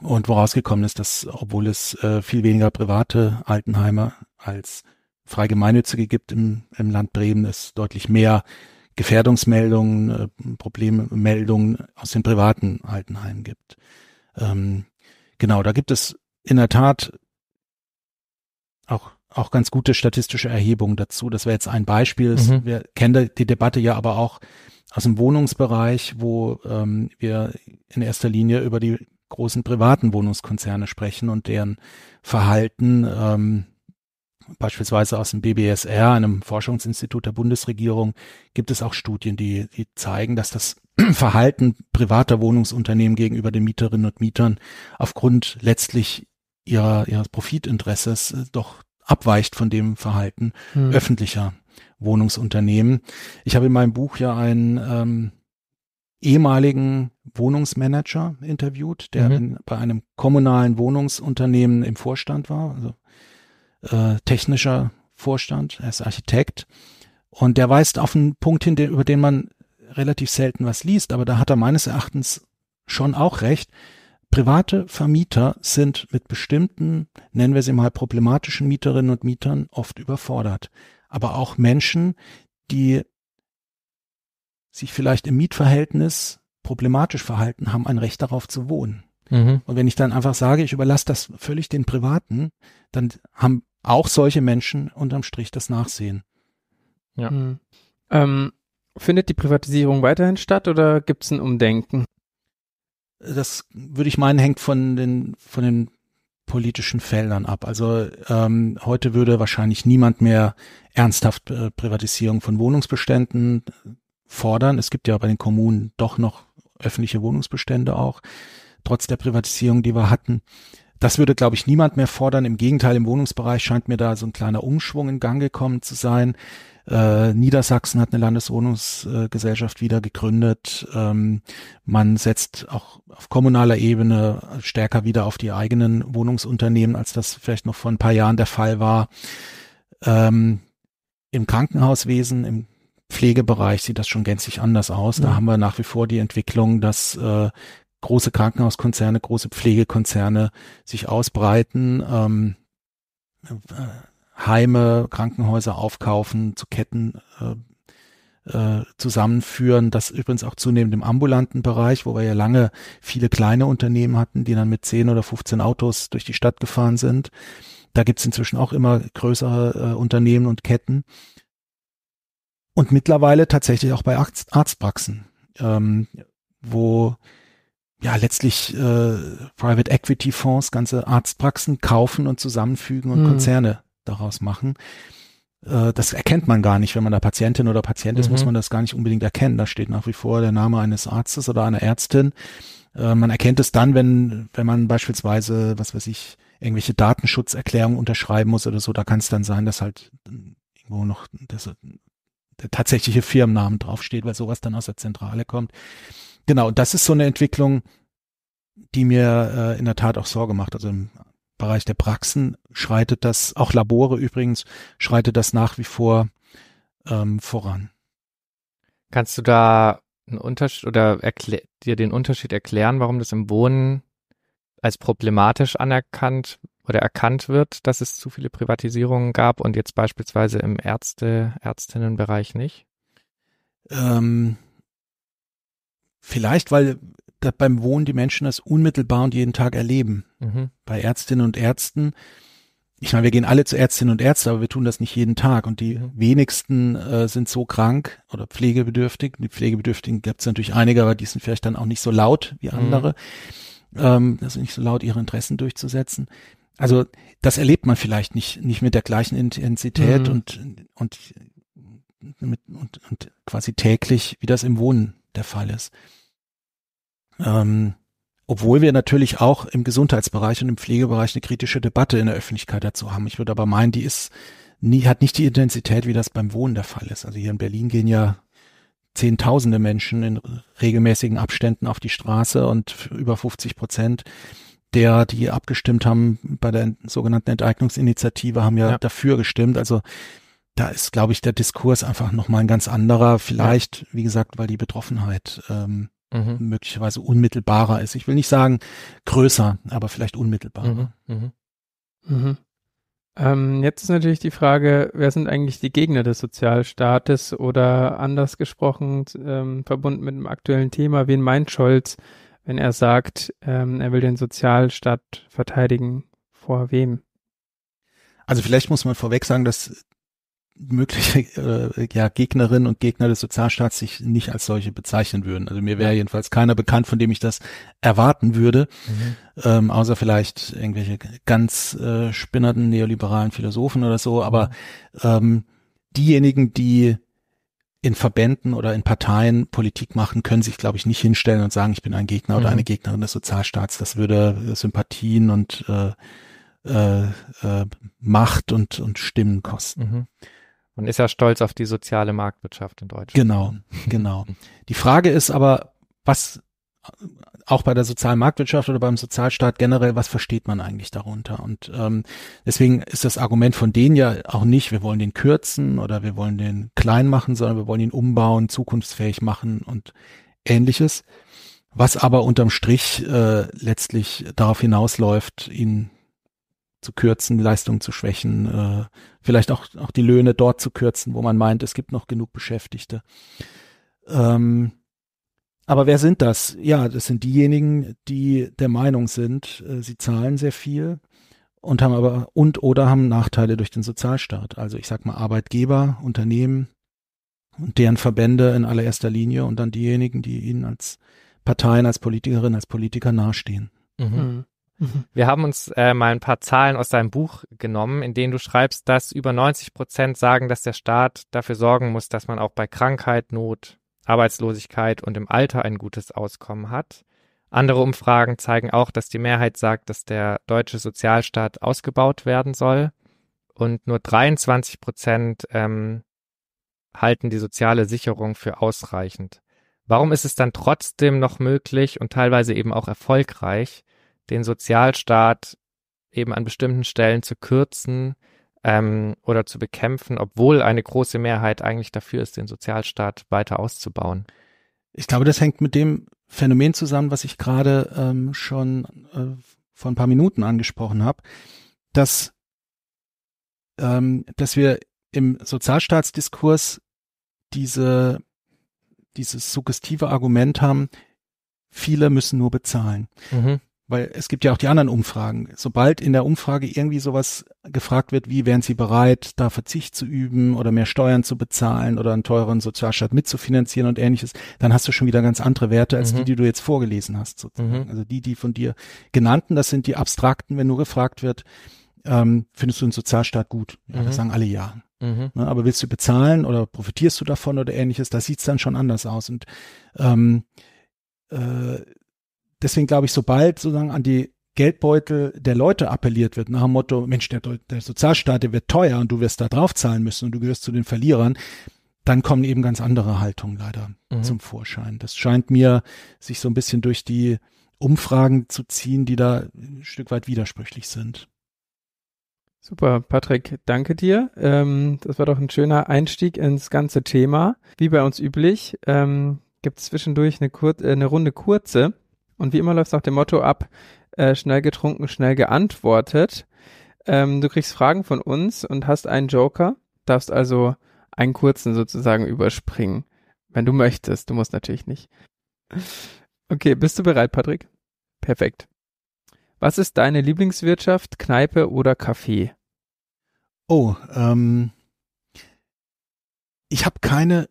Und worausgekommen ist, dass obwohl es äh, viel weniger private Altenheime als Freigemeinnützige gibt im, im Land Bremen. Es deutlich mehr Gefährdungsmeldungen, äh, Problemmeldungen aus den privaten Altenheimen gibt. Ähm, genau, da gibt es in der Tat auch auch ganz gute statistische Erhebungen dazu. Das wäre jetzt ein Beispiel. Mhm. Wir kennen die Debatte ja aber auch aus dem Wohnungsbereich, wo ähm, wir in erster Linie über die großen privaten Wohnungskonzerne sprechen und deren Verhalten ähm, beispielsweise aus dem BBSR, einem Forschungsinstitut der Bundesregierung, gibt es auch Studien, die, die zeigen, dass das Verhalten privater Wohnungsunternehmen gegenüber den Mieterinnen und Mietern aufgrund letztlich ihrer, ihres Profitinteresses äh, doch abweicht von dem Verhalten hm. öffentlicher Wohnungsunternehmen. Ich habe in meinem Buch ja einen ähm, ehemaligen Wohnungsmanager interviewt, der mhm. in, bei einem kommunalen Wohnungsunternehmen im Vorstand war, also äh, technischer Vorstand, er ist Architekt. Und der weist auf einen Punkt hin, über den man relativ selten was liest, aber da hat er meines Erachtens schon auch recht. Private Vermieter sind mit bestimmten, nennen wir sie mal problematischen Mieterinnen und Mietern oft überfordert. Aber auch Menschen, die sich vielleicht im Mietverhältnis problematisch verhalten, haben ein Recht darauf zu wohnen. Mhm. Und wenn ich dann einfach sage, ich überlasse das völlig den Privaten, dann haben auch solche Menschen unterm Strich das nachsehen. Ja. Mhm. Ähm, findet die Privatisierung weiterhin statt oder gibt es ein Umdenken? Das würde ich meinen, hängt von den, von den politischen Feldern ab. Also ähm, heute würde wahrscheinlich niemand mehr ernsthaft äh, Privatisierung von Wohnungsbeständen fordern. Es gibt ja bei den Kommunen doch noch öffentliche Wohnungsbestände auch, trotz der Privatisierung, die wir hatten. Das würde, glaube ich, niemand mehr fordern. Im Gegenteil, im Wohnungsbereich scheint mir da so ein kleiner Umschwung in Gang gekommen zu sein. Äh, Niedersachsen hat eine Landeswohnungsgesellschaft wieder gegründet. Ähm, man setzt auch auf kommunaler Ebene stärker wieder auf die eigenen Wohnungsunternehmen, als das vielleicht noch vor ein paar Jahren der Fall war. Ähm, Im Krankenhauswesen, im Pflegebereich sieht das schon gänzlich anders aus. Da ja. Mhm. haben wir nach wie vor die Entwicklung, dass äh, große Krankenhauskonzerne, große Pflegekonzerne sich ausbreiten, ähm, äh, Heime, Krankenhäuser aufkaufen, zu Ketten äh, äh, zusammenführen. Das übrigens auch zunehmend im ambulanten Bereich, wo wir ja lange viele kleine Unternehmen hatten, die dann mit 10 oder 15 Autos durch die Stadt gefahren sind. Da gibt's inzwischen auch immer größere äh, Unternehmen und Ketten. Und mittlerweile tatsächlich auch bei Arzt, Arztpraxen, ähm, wo ja letztlich äh, Private Equity Fonds, ganze Arztpraxen kaufen und zusammenfügen und mhm. Konzerne daraus machen. Äh, das erkennt man gar nicht, wenn man da Patientin oder Patient ist, mhm. muss man das gar nicht unbedingt erkennen. Da steht nach wie vor der Name eines Arztes oder einer Ärztin. Äh, man erkennt es dann, wenn wenn man beispielsweise, was weiß ich, irgendwelche Datenschutzerklärungen unterschreiben muss oder so. Da kann es dann sein, dass halt irgendwo noch das, der tatsächliche Firmennamen draufsteht, weil sowas dann aus der Zentrale kommt. Genau, und das ist so eine Entwicklung, die mir äh, in der Tat auch Sorge macht. Also im Bereich der Praxen schreitet das, auch Labore übrigens, schreitet das nach wie vor ähm, voran. Kannst du da einen Unterschied oder dir den Unterschied erklären, warum das im Wohnen als problematisch anerkannt oder erkannt wird, dass es zu viele Privatisierungen gab und jetzt beispielsweise im Ärzte, Ärztinnenbereich nicht? Ähm, Vielleicht, weil beim Wohnen die Menschen das unmittelbar und jeden Tag erleben. Mhm. Bei Ärztinnen und Ärzten, ich meine, wir gehen alle zu Ärztinnen und Ärzten, aber wir tun das nicht jeden Tag. Und die mhm. wenigsten äh, sind so krank oder pflegebedürftig. Die Pflegebedürftigen gibt es natürlich einige, aber die sind vielleicht dann auch nicht so laut wie mhm. andere. Mhm. Ähm, also nicht so laut, ihre Interessen durchzusetzen. Also das erlebt man vielleicht nicht, nicht mit der gleichen Intensität mhm. und, und, mit, und, und quasi täglich, wie das im Wohnen der Fall ist. Ähm, obwohl wir natürlich auch im Gesundheitsbereich und im Pflegebereich eine kritische Debatte in der Öffentlichkeit dazu haben. Ich würde aber meinen, die ist nie, hat nicht die Intensität, wie das beim Wohnen der Fall ist. Also hier in Berlin gehen ja Zehntausende Menschen in regelmäßigen Abständen auf die Straße und über 50 Prozent der, die abgestimmt haben bei der sogenannten Enteignungsinitiative, haben ja, ja. dafür gestimmt. Also da ist, glaube ich, der Diskurs einfach nochmal ein ganz anderer. Vielleicht, ja. wie gesagt, weil die Betroffenheit ähm, mhm. möglicherweise unmittelbarer ist. Ich will nicht sagen größer, aber vielleicht unmittelbarer. Mhm. mhm. Mhm. Ähm, jetzt ist natürlich die Frage, wer sind eigentlich die Gegner des Sozialstaates oder anders gesprochen, ähm, verbunden mit dem aktuellen Thema, wen meint Scholz, wenn er sagt, ähm, er will den Sozialstaat verteidigen? Vor wem? Also vielleicht muss man vorweg sagen, dass mögliche äh, ja, Gegnerinnen und Gegner des Sozialstaats sich nicht als solche bezeichnen würden. Also mir wäre jedenfalls keiner bekannt, von dem ich das erwarten würde, mhm. ähm, außer vielleicht irgendwelche ganz äh, spinnerten neoliberalen Philosophen oder so. Aber ähm, diejenigen, die in Verbänden oder in Parteien Politik machen, können sich, glaube ich, nicht hinstellen und sagen, ich bin ein Gegner mhm. oder eine Gegnerin des Sozialstaats. Das würde äh, Sympathien und äh, äh, äh, Macht und, und Stimmen kosten. Mhm. Man ist ja stolz auf die soziale Marktwirtschaft in Deutschland. Genau, genau. Die Frage ist aber, was auch bei der sozialen Marktwirtschaft oder beim Sozialstaat generell, was versteht man eigentlich darunter? Und ähm, deswegen ist das Argument von denen ja auch nicht, wir wollen den kürzen oder wir wollen den klein machen, sondern wir wollen ihn umbauen, zukunftsfähig machen und ähnliches. Was aber unterm Strich äh, letztlich darauf hinausläuft, ihn zu kürzen, Leistung zu schwächen, äh, vielleicht auch, auch die Löhne dort zu kürzen, wo man meint, es gibt noch genug Beschäftigte. Ähm, aber wer sind das? Ja, das sind diejenigen, die der Meinung sind, äh, sie zahlen sehr viel und haben aber und oder haben Nachteile durch den Sozialstaat. Also ich sag mal Arbeitgeber, Unternehmen und deren Verbände in allererster Linie und dann diejenigen, die ihnen als Parteien, als Politikerinnen, als Politiker nahestehen. Mhm. mhm. Mhm. Wir haben uns äh, mal ein paar Zahlen aus deinem Buch genommen, in denen du schreibst, dass über 90 Prozent sagen, dass der Staat dafür sorgen muss, dass man auch bei Krankheit, Not, Arbeitslosigkeit und im Alter ein gutes Auskommen hat. Andere Umfragen zeigen auch, dass die Mehrheit sagt, dass der deutsche Sozialstaat ausgebaut werden soll. Und nur 23 Prozent ähm, halten die soziale Sicherung für ausreichend. Warum ist es dann trotzdem noch möglich und teilweise eben auch erfolgreich, den Sozialstaat eben an bestimmten Stellen zu kürzen ähm, oder zu bekämpfen, obwohl eine große Mehrheit eigentlich dafür ist, den Sozialstaat weiter auszubauen? Ich glaube, das hängt mit dem Phänomen zusammen, was ich gerade ähm, schon äh, vor ein paar Minuten angesprochen habe, dass, ähm, dass wir im Sozialstaatsdiskurs diese, dieses suggestive Argument haben, viele müssen nur bezahlen. Mhm weil es gibt ja auch die anderen Umfragen. Sobald in der Umfrage irgendwie sowas gefragt wird, wie wären Sie bereit, da Verzicht zu üben oder mehr Steuern zu bezahlen oder einen teuren Sozialstaat mitzufinanzieren und ähnliches, dann hast du schon wieder ganz andere Werte als mhm. die, die du jetzt vorgelesen hast. Mhm. Also die, die von dir genannten, das sind die abstrakten, wenn nur gefragt wird, ähm, findest du einen Sozialstaat gut? Ja, mhm. das sagen alle ja. Mhm. Na, ne, aber willst du bezahlen oder profitierst du davon oder ähnliches? Da sieht's dann schon anders aus. Und ähm, äh, deswegen glaube ich, sobald sozusagen an die Geldbeutel der Leute appelliert wird, nach dem Motto, Mensch, der, der Sozialstaat, der wird teuer und du wirst da drauf zahlen müssen und du gehörst zu den Verlierern, dann kommen eben ganz andere Haltungen leider mhm. zum Vorschein. Das scheint mir sich so ein bisschen durch die Umfragen zu ziehen, die da ein Stück weit widersprüchlich sind. Super, Patrick, danke dir. Ähm, das war doch ein schöner Einstieg ins ganze Thema. Wie bei uns üblich, ähm, gibt es zwischendurch eine, Kur äh, eine Runde kurze. Und wie immer läuft es nach dem Motto ab, äh, schnell getrunken, schnell geantwortet. Ähm, du kriegst Fragen von uns und hast einen Joker, darfst also einen kurzen sozusagen überspringen, wenn du möchtest. Du musst natürlich nicht. Okay, bist du bereit, Patrick? Perfekt. Was ist deine Lieblingswirtschaft, Kneipe oder Café? Oh, ähm, ich habe keine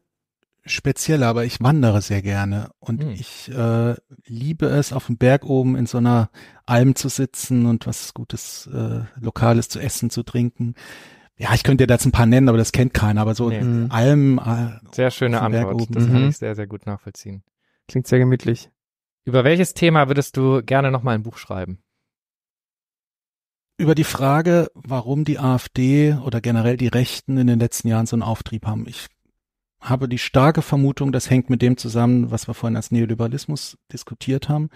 speziell, aber ich wandere sehr gerne und hm. ich äh, liebe es, auf dem Berg oben in so einer Alm zu sitzen und was Gutes, äh, Lokales zu essen, zu trinken. Ja, ich könnte dir jetzt ein paar nennen, aber das kennt keiner. Aber so nee. Alm. Äh, sehr schöne Antwort. Oben. Das mhm. kann ich sehr, sehr gut nachvollziehen. Klingt sehr gemütlich. Über welches Thema würdest du gerne nochmal ein Buch schreiben? über die Frage, warum die AfD oder generell die Rechten in den letzten Jahren so einen Auftrieb haben. Ich habe die starke Vermutung, das hängt mit dem zusammen, was wir vorhin als Neoliberalismus diskutiert haben.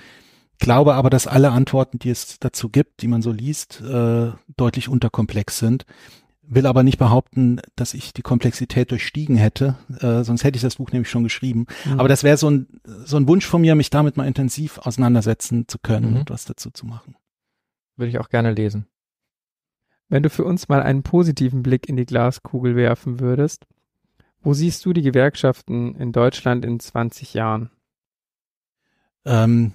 Glaube aber, dass alle Antworten, die es dazu gibt, die man so liest, äh, deutlich unterkomplex sind. Will aber nicht behaupten, dass ich die Komplexität durchstiegen hätte, äh, sonst hätte ich das Buch nämlich schon geschrieben. Mhm. Aber das wäre so ein, so ein Wunsch von mir, mich damit mal intensiv auseinandersetzen zu können mhm. und was dazu zu machen. Würde ich auch gerne lesen. Wenn du für uns mal einen positiven Blick in die Glaskugel werfen würdest, wo siehst du die Gewerkschaften in Deutschland in 20 Jahren? Ähm,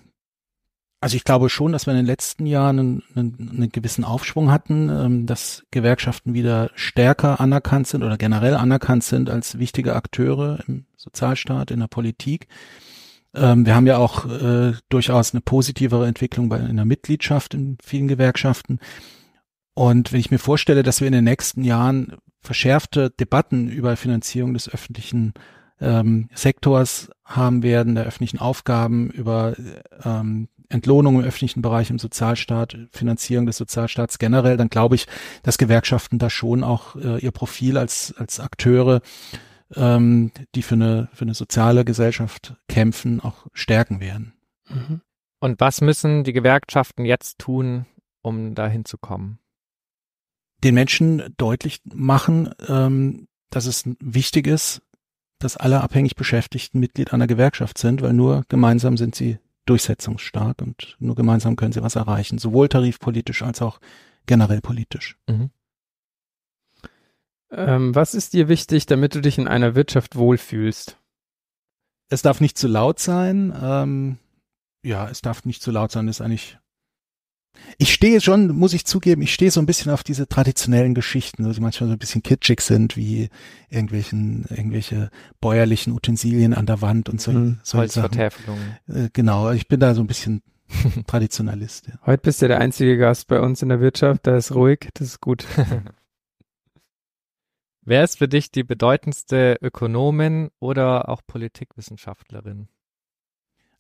also ich glaube schon, dass wir in den letzten Jahren einen, einen, einen gewissen Aufschwung hatten, ähm, dass Gewerkschaften wieder stärker anerkannt sind oder generell anerkannt sind als wichtige Akteure im Sozialstaat, in der Politik. Ähm, wir haben ja auch äh, durchaus eine positivere Entwicklung bei, in der Mitgliedschaft in vielen Gewerkschaften. Und wenn ich mir vorstelle, dass wir in den nächsten Jahren verschärfte Debatten über Finanzierung des öffentlichen ähm, Sektors haben werden, der öffentlichen Aufgaben, über ähm, Entlohnung im öffentlichen Bereich, im Sozialstaat, Finanzierung des Sozialstaats generell, dann glaube ich, dass Gewerkschaften da schon auch äh, ihr Profil als, als Akteure, ähm, die für eine, für eine soziale Gesellschaft kämpfen, auch stärken werden. Mhm. Und was müssen die Gewerkschaften jetzt tun, um dahin zu kommen? den Menschen deutlich machen, ähm, dass es wichtig ist, dass alle abhängig Beschäftigten Mitglied einer Gewerkschaft sind, weil nur gemeinsam sind sie durchsetzungsstark und nur gemeinsam können sie was erreichen, sowohl tarifpolitisch als auch generell politisch. Mhm. Ähm, was ist dir wichtig, damit du dich in einer Wirtschaft wohlfühlst? Es darf nicht zu laut sein. Ähm, ja, es darf nicht zu laut sein, ist eigentlich ich stehe schon, muss ich zugeben, ich stehe so ein bisschen auf diese traditionellen Geschichten, die manchmal so ein bisschen kitschig sind, wie irgendwelchen, irgendwelche bäuerlichen Utensilien an der Wand und so. Mhm, Holzvertäfelungen. Äh, genau, ich bin da so ein bisschen Traditionalist. Ja. Heute bist du der einzige Gast bei uns in der Wirtschaft, da ist ruhig, das ist gut. Wer ist für dich die bedeutendste Ökonomin oder auch Politikwissenschaftlerin?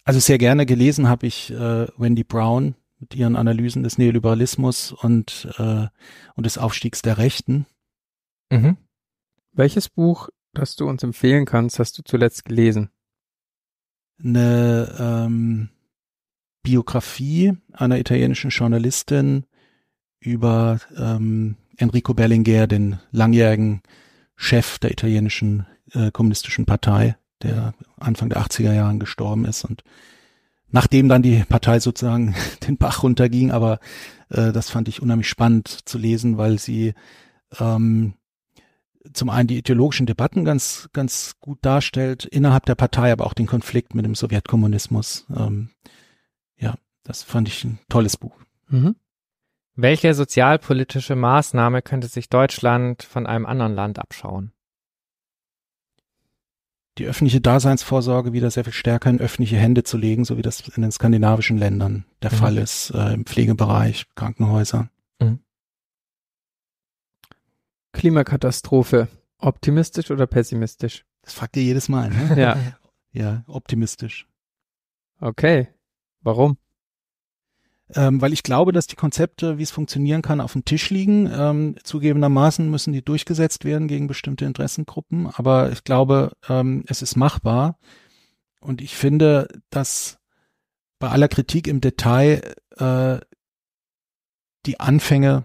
Also sehr gerne gelesen habe ich äh, Wendy Brown, mit ihren Analysen des Neoliberalismus und, äh, und des Aufstiegs der Rechten. Mhm. Welches Buch, das du uns empfehlen kannst, hast du zuletzt gelesen? Eine ähm, Biografie einer italienischen Journalistin über ähm, Enrico Berlinguer, den langjährigen Chef der italienischen äh, kommunistischen Partei, der Anfang der 80er Jahren gestorben ist und nachdem dann die Partei sozusagen den Bach runterging, aber äh, das fand ich unheimlich spannend zu lesen, weil sie ähm, zum einen die ideologischen Debatten ganz, ganz gut darstellt, innerhalb der Partei, aber auch den Konflikt mit dem Sowjetkommunismus. Ähm, ja, das fand ich ein tolles Buch. Mhm. Welche sozialpolitische Maßnahme könnte sich Deutschland von einem anderen Land abschauen? die öffentliche Daseinsvorsorge wieder sehr viel stärker in öffentliche Hände zu legen, so wie das in den skandinavischen Ländern der mhm. Fall ist, äh, im Pflegebereich, Krankenhäuser. Mhm. Klimakatastrophe. Optimistisch oder pessimistisch? Das fragt ihr jedes Mal, ne? Ja. ja, optimistisch. Okay. Warum? ähm, weil ich glaube, dass die Konzepte, wie es funktionieren kann, auf dem Tisch liegen. Ähm, zugegebenermaßen müssen die durchgesetzt werden gegen bestimmte Interessengruppen, aber ich glaube, ähm, es ist machbar. Und ich finde, dass bei aller Kritik im Detail äh, die Anfänge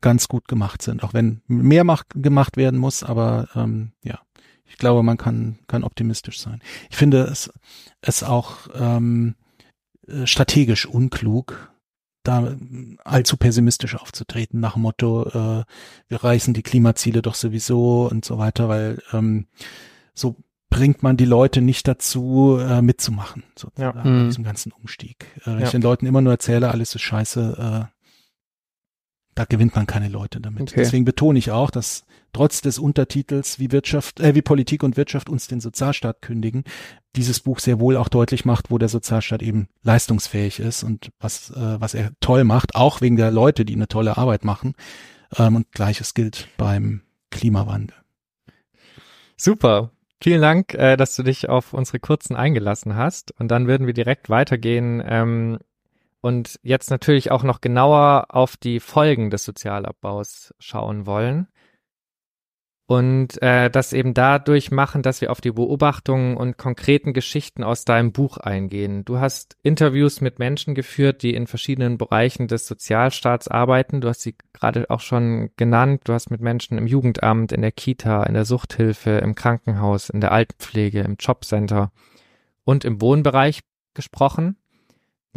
ganz gut gemacht sind, auch wenn mehr macht, gemacht werden muss, aber ähm, ja, ich glaube, man kann, kann optimistisch sein. Ich finde es, es auch ähm, äh, strategisch unklug, da äh, allzu pessimistisch aufzutreten nach dem Motto, äh, wir reißen die Klimaziele doch sowieso und so weiter, weil ähm, so bringt man die Leute nicht dazu, äh, mitzumachen, sozusagen, ja. bei mhm. diesem ganzen Umstieg. Äh, wenn ja. ich den Leuten immer nur erzähle, alles ist scheiße, äh, da gewinnt man keine Leute damit. Okay. Deswegen betone ich auch, dass trotz des Untertitels wie Wirtschaft, äh, wie Politik und Wirtschaft uns den Sozialstaat kündigen, dieses Buch sehr wohl auch deutlich macht, wo der Sozialstaat eben leistungsfähig ist und was, äh, was er toll macht, auch wegen der Leute, die eine tolle Arbeit machen. Ähm, und gleiches gilt beim Klimawandel. Super. Vielen Dank, äh, dass du dich auf unsere kurzen eingelassen hast. Und dann würden wir direkt weitergehen ähm, und jetzt natürlich auch noch genauer auf die Folgen des Sozialabbaus schauen wollen. Und äh, das eben dadurch machen, dass wir auf die Beobachtungen und konkreten Geschichten aus deinem Buch eingehen. Du hast Interviews mit Menschen geführt, die in verschiedenen Bereichen des Sozialstaats arbeiten. Du hast sie gerade auch schon genannt. Du hast mit Menschen im Jugendamt, in der Kita, in der Suchthilfe, im Krankenhaus, in der Altenpflege, im Jobcenter und im Wohnbereich gesprochen.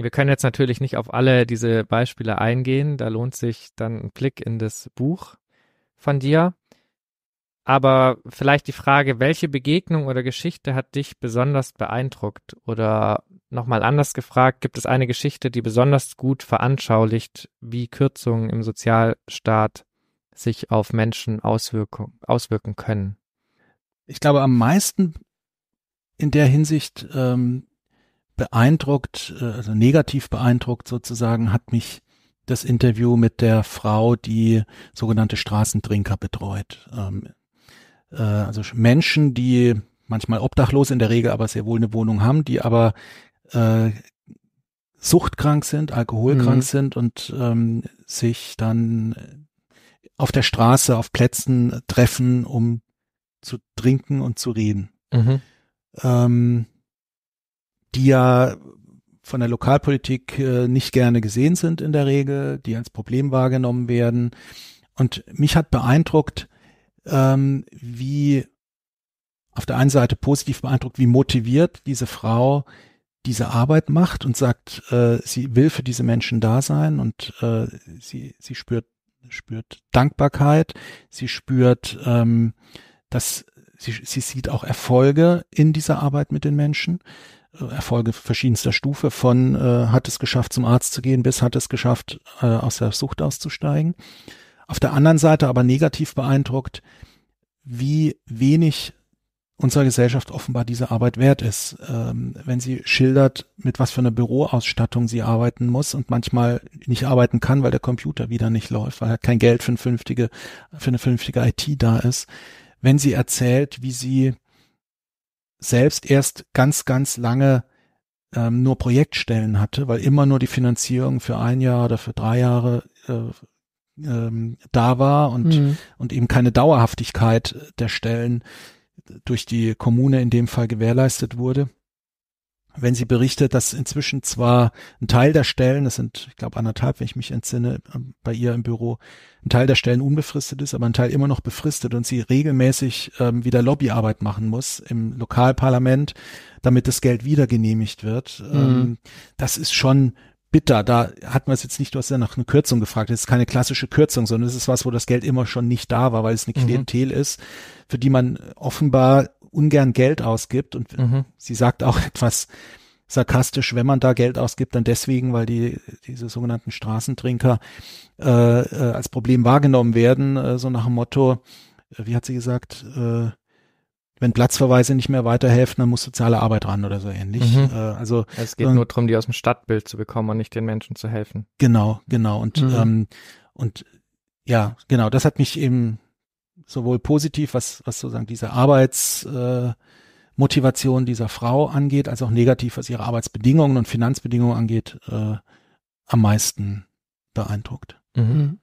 Wir können jetzt natürlich nicht auf alle diese Beispiele eingehen. Da lohnt sich dann ein Blick in das Buch von dir. Aber vielleicht die Frage, welche Begegnung oder Geschichte hat dich besonders beeindruckt? Oder nochmal anders gefragt, gibt es eine Geschichte, die besonders gut veranschaulicht, wie Kürzungen im Sozialstaat sich auf Menschen auswirken, auswirken können? Ich glaube, am meisten in der Hinsicht ähm, beeindruckt, äh, also negativ beeindruckt sozusagen, hat mich das Interview mit der Frau, die sogenannte Straßentrinker betreut. Ähm, äh, also Menschen, die manchmal obdachlos in der Regel, aber sehr wohl eine Wohnung haben, die aber äh, suchtkrank sind, alkoholkrank mhm. sind und ähm, sich dann auf der Straße, auf Plätzen treffen, um zu trinken und zu reden. Mhm. Ähm, die ja von der Lokalpolitik äh, nicht gerne gesehen sind in der Regel, die als Problem wahrgenommen werden. Und mich hat beeindruckt, ähm, wie auf der einen Seite positiv beeindruckt, wie motiviert diese Frau diese Arbeit macht und sagt, äh, sie will für diese Menschen da sein und äh, sie, sie spürt, spürt Dankbarkeit, sie spürt, ähm, dass sie, sie sieht auch Erfolge in dieser Arbeit mit den Menschen. Äh, Erfolge verschiedenster Stufe von äh, hat es geschafft, zum Arzt zu gehen, bis hat es geschafft, äh, aus der Sucht auszusteigen. Auf der anderen Seite aber negativ beeindruckt, wie wenig unserer Gesellschaft offenbar diese Arbeit wert ist. Ähm, wenn sie schildert, mit was für einer Büroausstattung sie arbeiten muss und manchmal nicht arbeiten kann, weil der Computer wieder nicht läuft, weil halt kein Geld für, ein vernünftige, für eine vernünftige IT da ist. Wenn sie erzählt, wie sie selbst erst ganz, ganz lange ähm, nur Projektstellen hatte, weil immer nur die Finanzierung für ein Jahr oder für drei Jahre äh, ähm, da war und, mhm. und eben keine Dauerhaftigkeit der Stellen durch die Kommune in dem Fall gewährleistet wurde wenn sie berichtet, dass inzwischen zwar ein Teil der Stellen, das sind, ich glaube, anderthalb, wenn ich mich entsinne, ähm, bei ihr im Büro, ein Teil der Stellen unbefristet ist, aber ein Teil immer noch befristet und sie regelmäßig ähm, wieder Lobbyarbeit machen muss im Lokalparlament, damit das Geld wieder genehmigt wird. Mhm. Ähm, das ist schon bitter. Da hat man es jetzt nicht, du hast ja nach einer Kürzung gefragt. Das ist keine klassische Kürzung, sondern es ist was, wo das Geld immer schon nicht da war, weil es eine mhm. Klientel mhm. ist, für die man offenbar ungern Geld ausgibt und mhm. sie sagt auch etwas sarkastisch, wenn man da Geld ausgibt, dann deswegen, weil die diese sogenannten Straßentrinker äh, äh, als Problem wahrgenommen werden, äh, so nach dem Motto, äh, wie hat sie gesagt, äh, wenn Platzverweise nicht mehr weiterhelfen, dann muss soziale Arbeit ran oder so ähnlich. Mhm. Äh, also es geht ähm, nur darum, die aus dem Stadtbild zu bekommen und nicht den Menschen zu helfen. Genau, genau und mhm. ähm, und ja, genau, das hat mich eben sowohl positiv, was, was sozusagen diese Arbeitsmotivation äh, dieser Frau angeht, als auch negativ, was ihre Arbeitsbedingungen und Finanzbedingungen angeht, äh, am meisten beeindruckt. Mhm. mhm.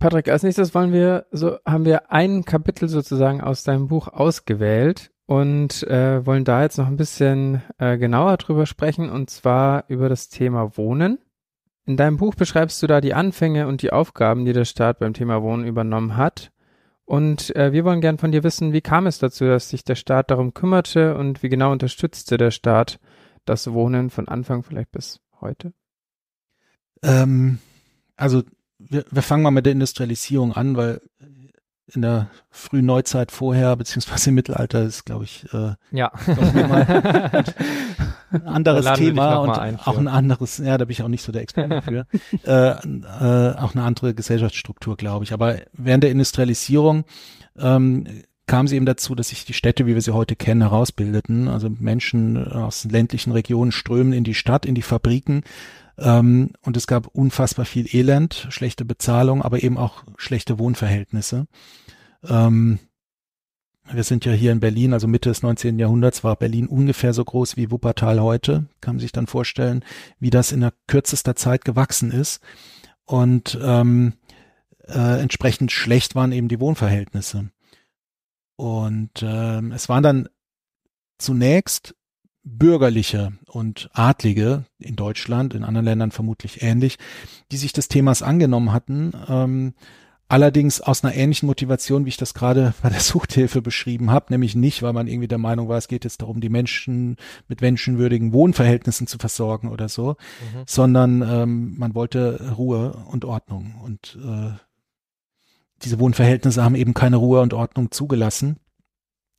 Patrick, als nächstes wollen wir, so haben wir ein Kapitel sozusagen aus deinem Buch ausgewählt und äh, wollen da jetzt noch ein bisschen äh, genauer drüber sprechen und zwar über das Thema Wohnen. In deinem Buch beschreibst du da die Anfänge und die Aufgaben, die der Staat beim Thema Wohnen übernommen hat und äh, wir wollen gern von dir wissen, wie kam es dazu, dass sich der Staat darum kümmerte und wie genau unterstützte der Staat das Wohnen von Anfang vielleicht bis heute? Ähm, also wir, wir fangen mal mit der Industrialisierung an, weil in der frühen Neuzeit vorher, beziehungsweise im Mittelalter ist, glaube ich, äh, ja. anderes Thema und auch ein anderes, ja, da bin ich auch nicht so der Experte für, äh, äh, auch eine andere Gesellschaftsstruktur, glaube ich. Aber während der Industrialisierung ähm, kam sie eben dazu, dass sich die Städte, wie wir sie heute kennen, herausbildeten. Also Menschen aus ländlichen Regionen strömen in die Stadt, in die Fabriken. Ähm, und es gab unfassbar viel Elend, schlechte Bezahlung, aber eben auch schlechte Wohnverhältnisse. Ähm, wir sind ja hier in Berlin, also Mitte des 19. Jahrhunderts war Berlin ungefähr so groß wie Wuppertal heute. Kann man sich dann vorstellen, wie das in der kürzester Zeit gewachsen ist. Und ähm, äh, entsprechend schlecht waren eben die Wohnverhältnisse. Und äh, es waren dann zunächst Bürgerliche und Adlige in Deutschland, in anderen Ländern vermutlich ähnlich, die sich des Themas angenommen hatten. Ähm, Allerdings aus einer ähnlichen Motivation, wie ich das gerade bei der Suchthilfe beschrieben habe, nämlich nicht, weil man irgendwie der Meinung war, es geht jetzt darum, die Menschen mit menschenwürdigen Wohnverhältnissen zu versorgen oder so, mhm. sondern ähm, man wollte Ruhe und Ordnung. Und äh, diese Wohnverhältnisse haben eben keine Ruhe und Ordnung zugelassen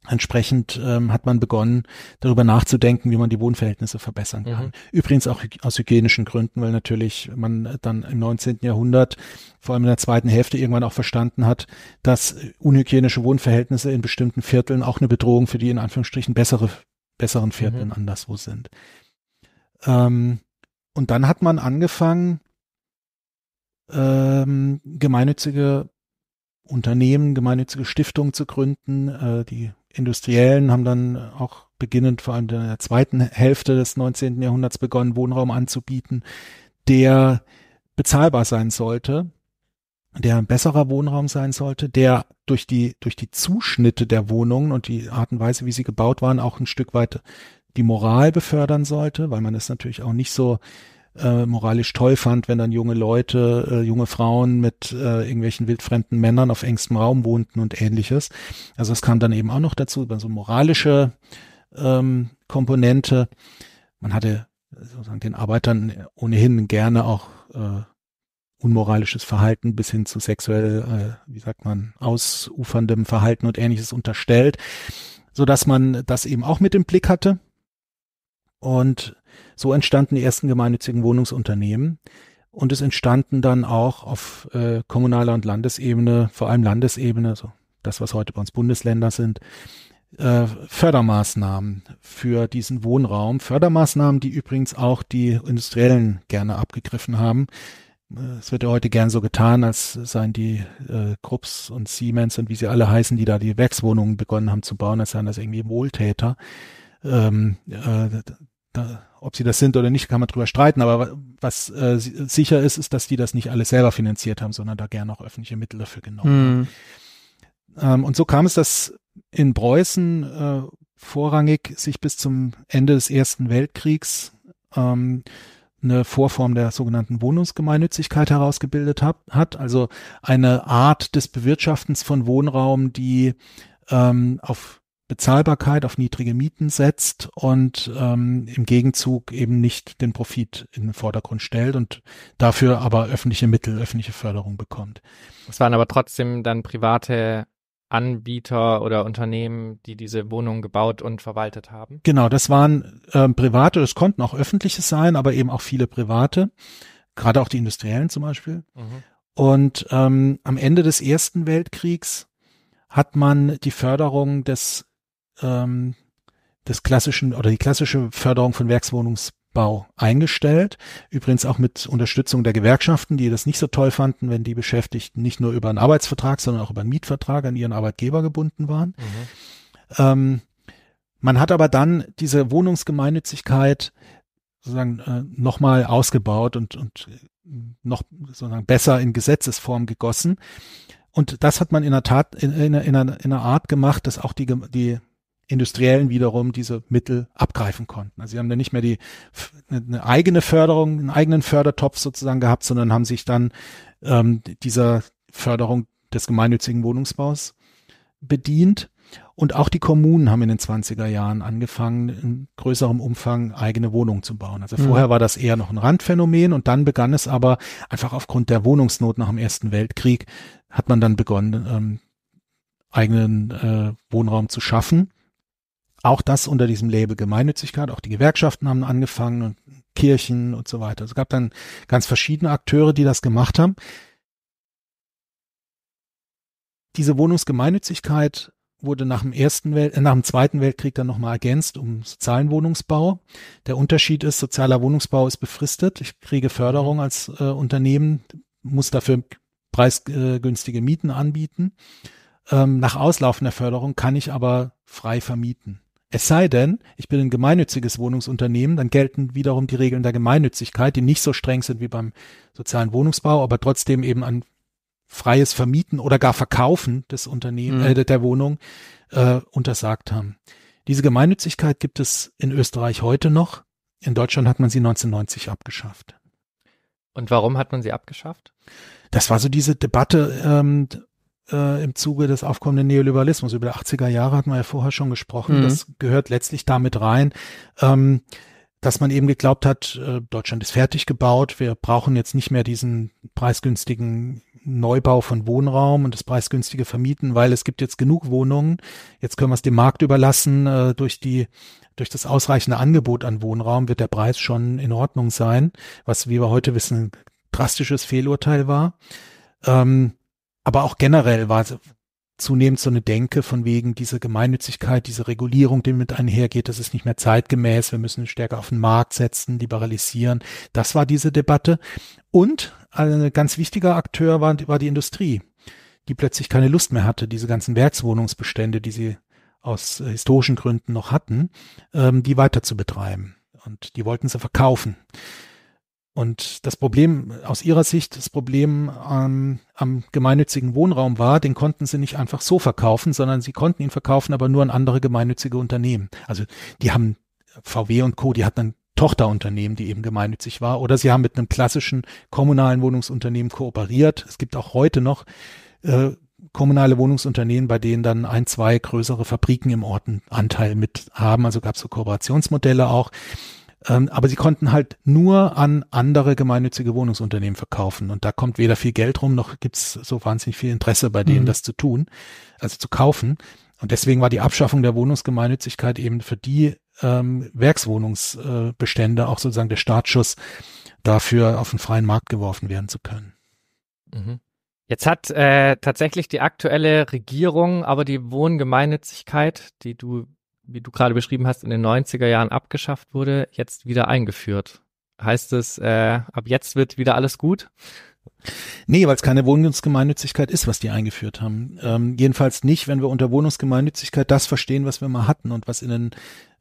entsprechend ähm, hat man begonnen, darüber nachzudenken, wie man die Wohnverhältnisse verbessern kann. Mhm. Übrigens auch aus hygienischen Gründen, weil natürlich man dann im 19. Jahrhundert, vor allem in der zweiten Hälfte, irgendwann auch verstanden hat, dass unhygienische Wohnverhältnisse in bestimmten Vierteln auch eine Bedrohung für die in Anführungsstrichen bessere, besseren Vierteln mhm. anderswo sind. Ähm, und dann hat man angefangen, ähm, gemeinnützige Unternehmen, gemeinnützige Stiftungen zu gründen, äh, die Industriellen haben dann auch beginnend vor allem in der zweiten Hälfte des 19. Jahrhunderts begonnen, Wohnraum anzubieten, der bezahlbar sein sollte, der ein besserer Wohnraum sein sollte, der durch die, durch die Zuschnitte der Wohnungen und die Art und Weise, wie sie gebaut waren, auch ein Stück weit die Moral befördern sollte, weil man es natürlich auch nicht so äh, moralisch toll fand, wenn dann junge Leute, äh, junge Frauen mit äh, irgendwelchen wildfremden Männern auf engstem Raum wohnten und ähnliches. Also es kam dann eben auch noch dazu, über so moralische ähm, Komponente. Man hatte sozusagen den Arbeitern ohnehin gerne auch äh, unmoralisches Verhalten bis hin zu sexuell, äh, wie sagt man, ausuferndem Verhalten und ähnliches unterstellt, so dass man das eben auch mit im Blick hatte. Und so entstanden die ersten gemeinnützigen Wohnungsunternehmen. Und es entstanden dann auch auf äh, kommunaler und Landesebene, vor allem Landesebene, so das, was heute bei uns Bundesländer sind, äh, Fördermaßnahmen für diesen Wohnraum. Fördermaßnahmen, die übrigens auch die Industriellen gerne abgegriffen haben. Äh, es wird ja heute gern so getan, als seien die äh, Krupps und Siemens und wie sie alle heißen, die da die Werkswohnungen begonnen haben zu bauen, als seien das irgendwie Wohltäter. Ähm, äh, da, ob sie das sind oder nicht, kann man drüber streiten, aber was äh, sicher ist, ist, dass die das nicht alles selber finanziert haben, sondern da gerne auch öffentliche Mittel dafür genommen mhm. ähm, und so kam es, dass in Preußen äh, vorrangig sich bis zum Ende des Ersten Weltkriegs ähm, eine Vorform der sogenannten Wohnungsgemeinnützigkeit herausgebildet hab, hat, also eine Art des Bewirtschaftens von Wohnraum, die ähm, auf Bezahlbarkeit, auf niedrige Mieten setzt und ähm, im Gegenzug eben nicht den Profit in den Vordergrund stellt und dafür aber öffentliche Mittel, öffentliche Förderung bekommt. Es waren aber trotzdem dann private Anbieter oder Unternehmen, die diese Wohnungen gebaut und verwaltet haben? Genau, das waren äh, private, das konnten auch öffentliche sein, aber eben auch viele private, gerade auch die industriellen zum Beispiel. Mhm. Und ähm, am Ende des Ersten Weltkriegs hat man die Förderung des ähm, des klassischen oder die klassische Förderung von Werkswohnungsbau eingestellt. Übrigens auch mit Unterstützung der Gewerkschaften, die das nicht so toll fanden, wenn die Beschäftigten nicht nur über einen Arbeitsvertrag, sondern auch über einen Mietvertrag an ihren Arbeitgeber gebunden waren. Mhm. Ähm, man hat aber dann diese Wohnungsgemeinnützigkeit sozusagen äh, nochmal ausgebaut und, und noch sozusagen besser in Gesetzesform gegossen. Und das hat man in der Tat, in, in, in, einer, in einer Art gemacht, dass auch die, die Industriellen wiederum diese Mittel abgreifen konnten. Also sie haben dann nicht mehr die eine eigene Förderung, einen eigenen Fördertopf sozusagen gehabt, sondern haben sich dann ähm, dieser Förderung des gemeinnützigen Wohnungsbaus bedient. Und auch die Kommunen haben in den 20er Jahren angefangen, in größerem Umfang eigene Wohnungen zu bauen. Also mhm. vorher war das eher noch ein Randphänomen und dann begann es aber einfach aufgrund der Wohnungsnot nach dem Ersten Weltkrieg, hat man dann begonnen, ähm, eigenen äh, Wohnraum zu schaffen auch das unter diesem Label Gemeinnützigkeit. Auch die Gewerkschaften haben angefangen und Kirchen und so weiter. Also es gab dann ganz verschiedene Akteure, die das gemacht haben. Diese Wohnungsgemeinnützigkeit wurde nach dem ersten Welt, äh, nach dem zweiten Weltkrieg dann nochmal ergänzt um sozialen Wohnungsbau. Der Unterschied ist, sozialer Wohnungsbau ist befristet. Ich kriege Förderung als äh, Unternehmen, muss dafür preisgünstige äh, Mieten anbieten. Ähm, nach der Förderung kann ich aber frei vermieten. Es sei denn, ich bin ein gemeinnütziges Wohnungsunternehmen, dann gelten wiederum die Regeln der Gemeinnützigkeit, die nicht so streng sind wie beim sozialen Wohnungsbau, aber trotzdem eben ein freies Vermieten oder gar Verkaufen des Unternehmen, mhm. äh, der Wohnung äh, untersagt haben. Diese Gemeinnützigkeit gibt es in Österreich heute noch. In Deutschland hat man sie 1990 abgeschafft. Und warum hat man sie abgeschafft? Das war so diese Debatte, ähm, äh, im Zuge des aufkommenden Neoliberalismus. Über die 80er Jahre hatten wir ja vorher schon gesprochen. Mhm. Das gehört letztlich damit rein. Ähm, dass man eben geglaubt hat, äh, Deutschland ist fertig gebaut, wir brauchen jetzt nicht mehr diesen preisgünstigen Neubau von Wohnraum und das preisgünstige Vermieten, weil es gibt jetzt genug Wohnungen, jetzt können wir es dem Markt überlassen, äh, durch die durch das ausreichende Angebot an Wohnraum wird der Preis schon in Ordnung sein, was wie wir heute wissen drastisches Fehlurteil war. Ähm, aber auch generell war zunehmend so eine Denke von wegen diese Gemeinnützigkeit, diese Regulierung, die mit einhergeht, das ist nicht mehr zeitgemäß, wir müssen stärker auf den Markt setzen, liberalisieren. Das war diese Debatte. Und ein ganz wichtiger Akteur war, war die Industrie, die plötzlich keine Lust mehr hatte, diese ganzen Werkswohnungsbestände, die sie aus äh, historischen Gründen noch hatten, ähm, die weiter zu betreiben. Und die wollten sie verkaufen. Und das Problem, aus ihrer Sicht, das Problem ähm, am gemeinnützigen Wohnraum war, den konnten sie nicht einfach so verkaufen, sondern sie konnten ihn verkaufen, aber nur an andere gemeinnützige Unternehmen. Also die haben VW und Co., die hatten ein Tochterunternehmen, die eben gemeinnützig war, oder sie haben mit einem klassischen kommunalen Wohnungsunternehmen kooperiert. Es gibt auch heute noch äh, kommunale Wohnungsunternehmen, bei denen dann ein, zwei größere Fabriken im Orten Anteil mit haben. Also gab es so Kooperationsmodelle auch. Ähm, aber sie konnten halt nur an andere gemeinnützige Wohnungsunternehmen verkaufen. Und da kommt weder viel Geld rum, noch gibt's so wahnsinnig viel Interesse bei denen, mhm. das zu tun, also zu kaufen. Und deswegen war die Abschaffung der Wohnungsgemeinnützigkeit eben für die ähm, Werkswohnungsbestände äh, auch sozusagen der Startschuss dafür, auf den freien Markt geworfen werden zu können. Mhm. Jetzt hat äh, tatsächlich die aktuelle Regierung aber die Wohngemeinnützigkeit, die du wie du gerade beschrieben hast, in den 90er Jahren abgeschafft wurde, jetzt wieder eingeführt. Heißt es, äh, ab jetzt wird wieder alles gut? Nee, weil es keine Wohnungsgemeinnützigkeit ist, was die eingeführt haben. Ähm, jedenfalls nicht, wenn wir unter Wohnungsgemeinnützigkeit das verstehen, was wir mal hatten und was in den,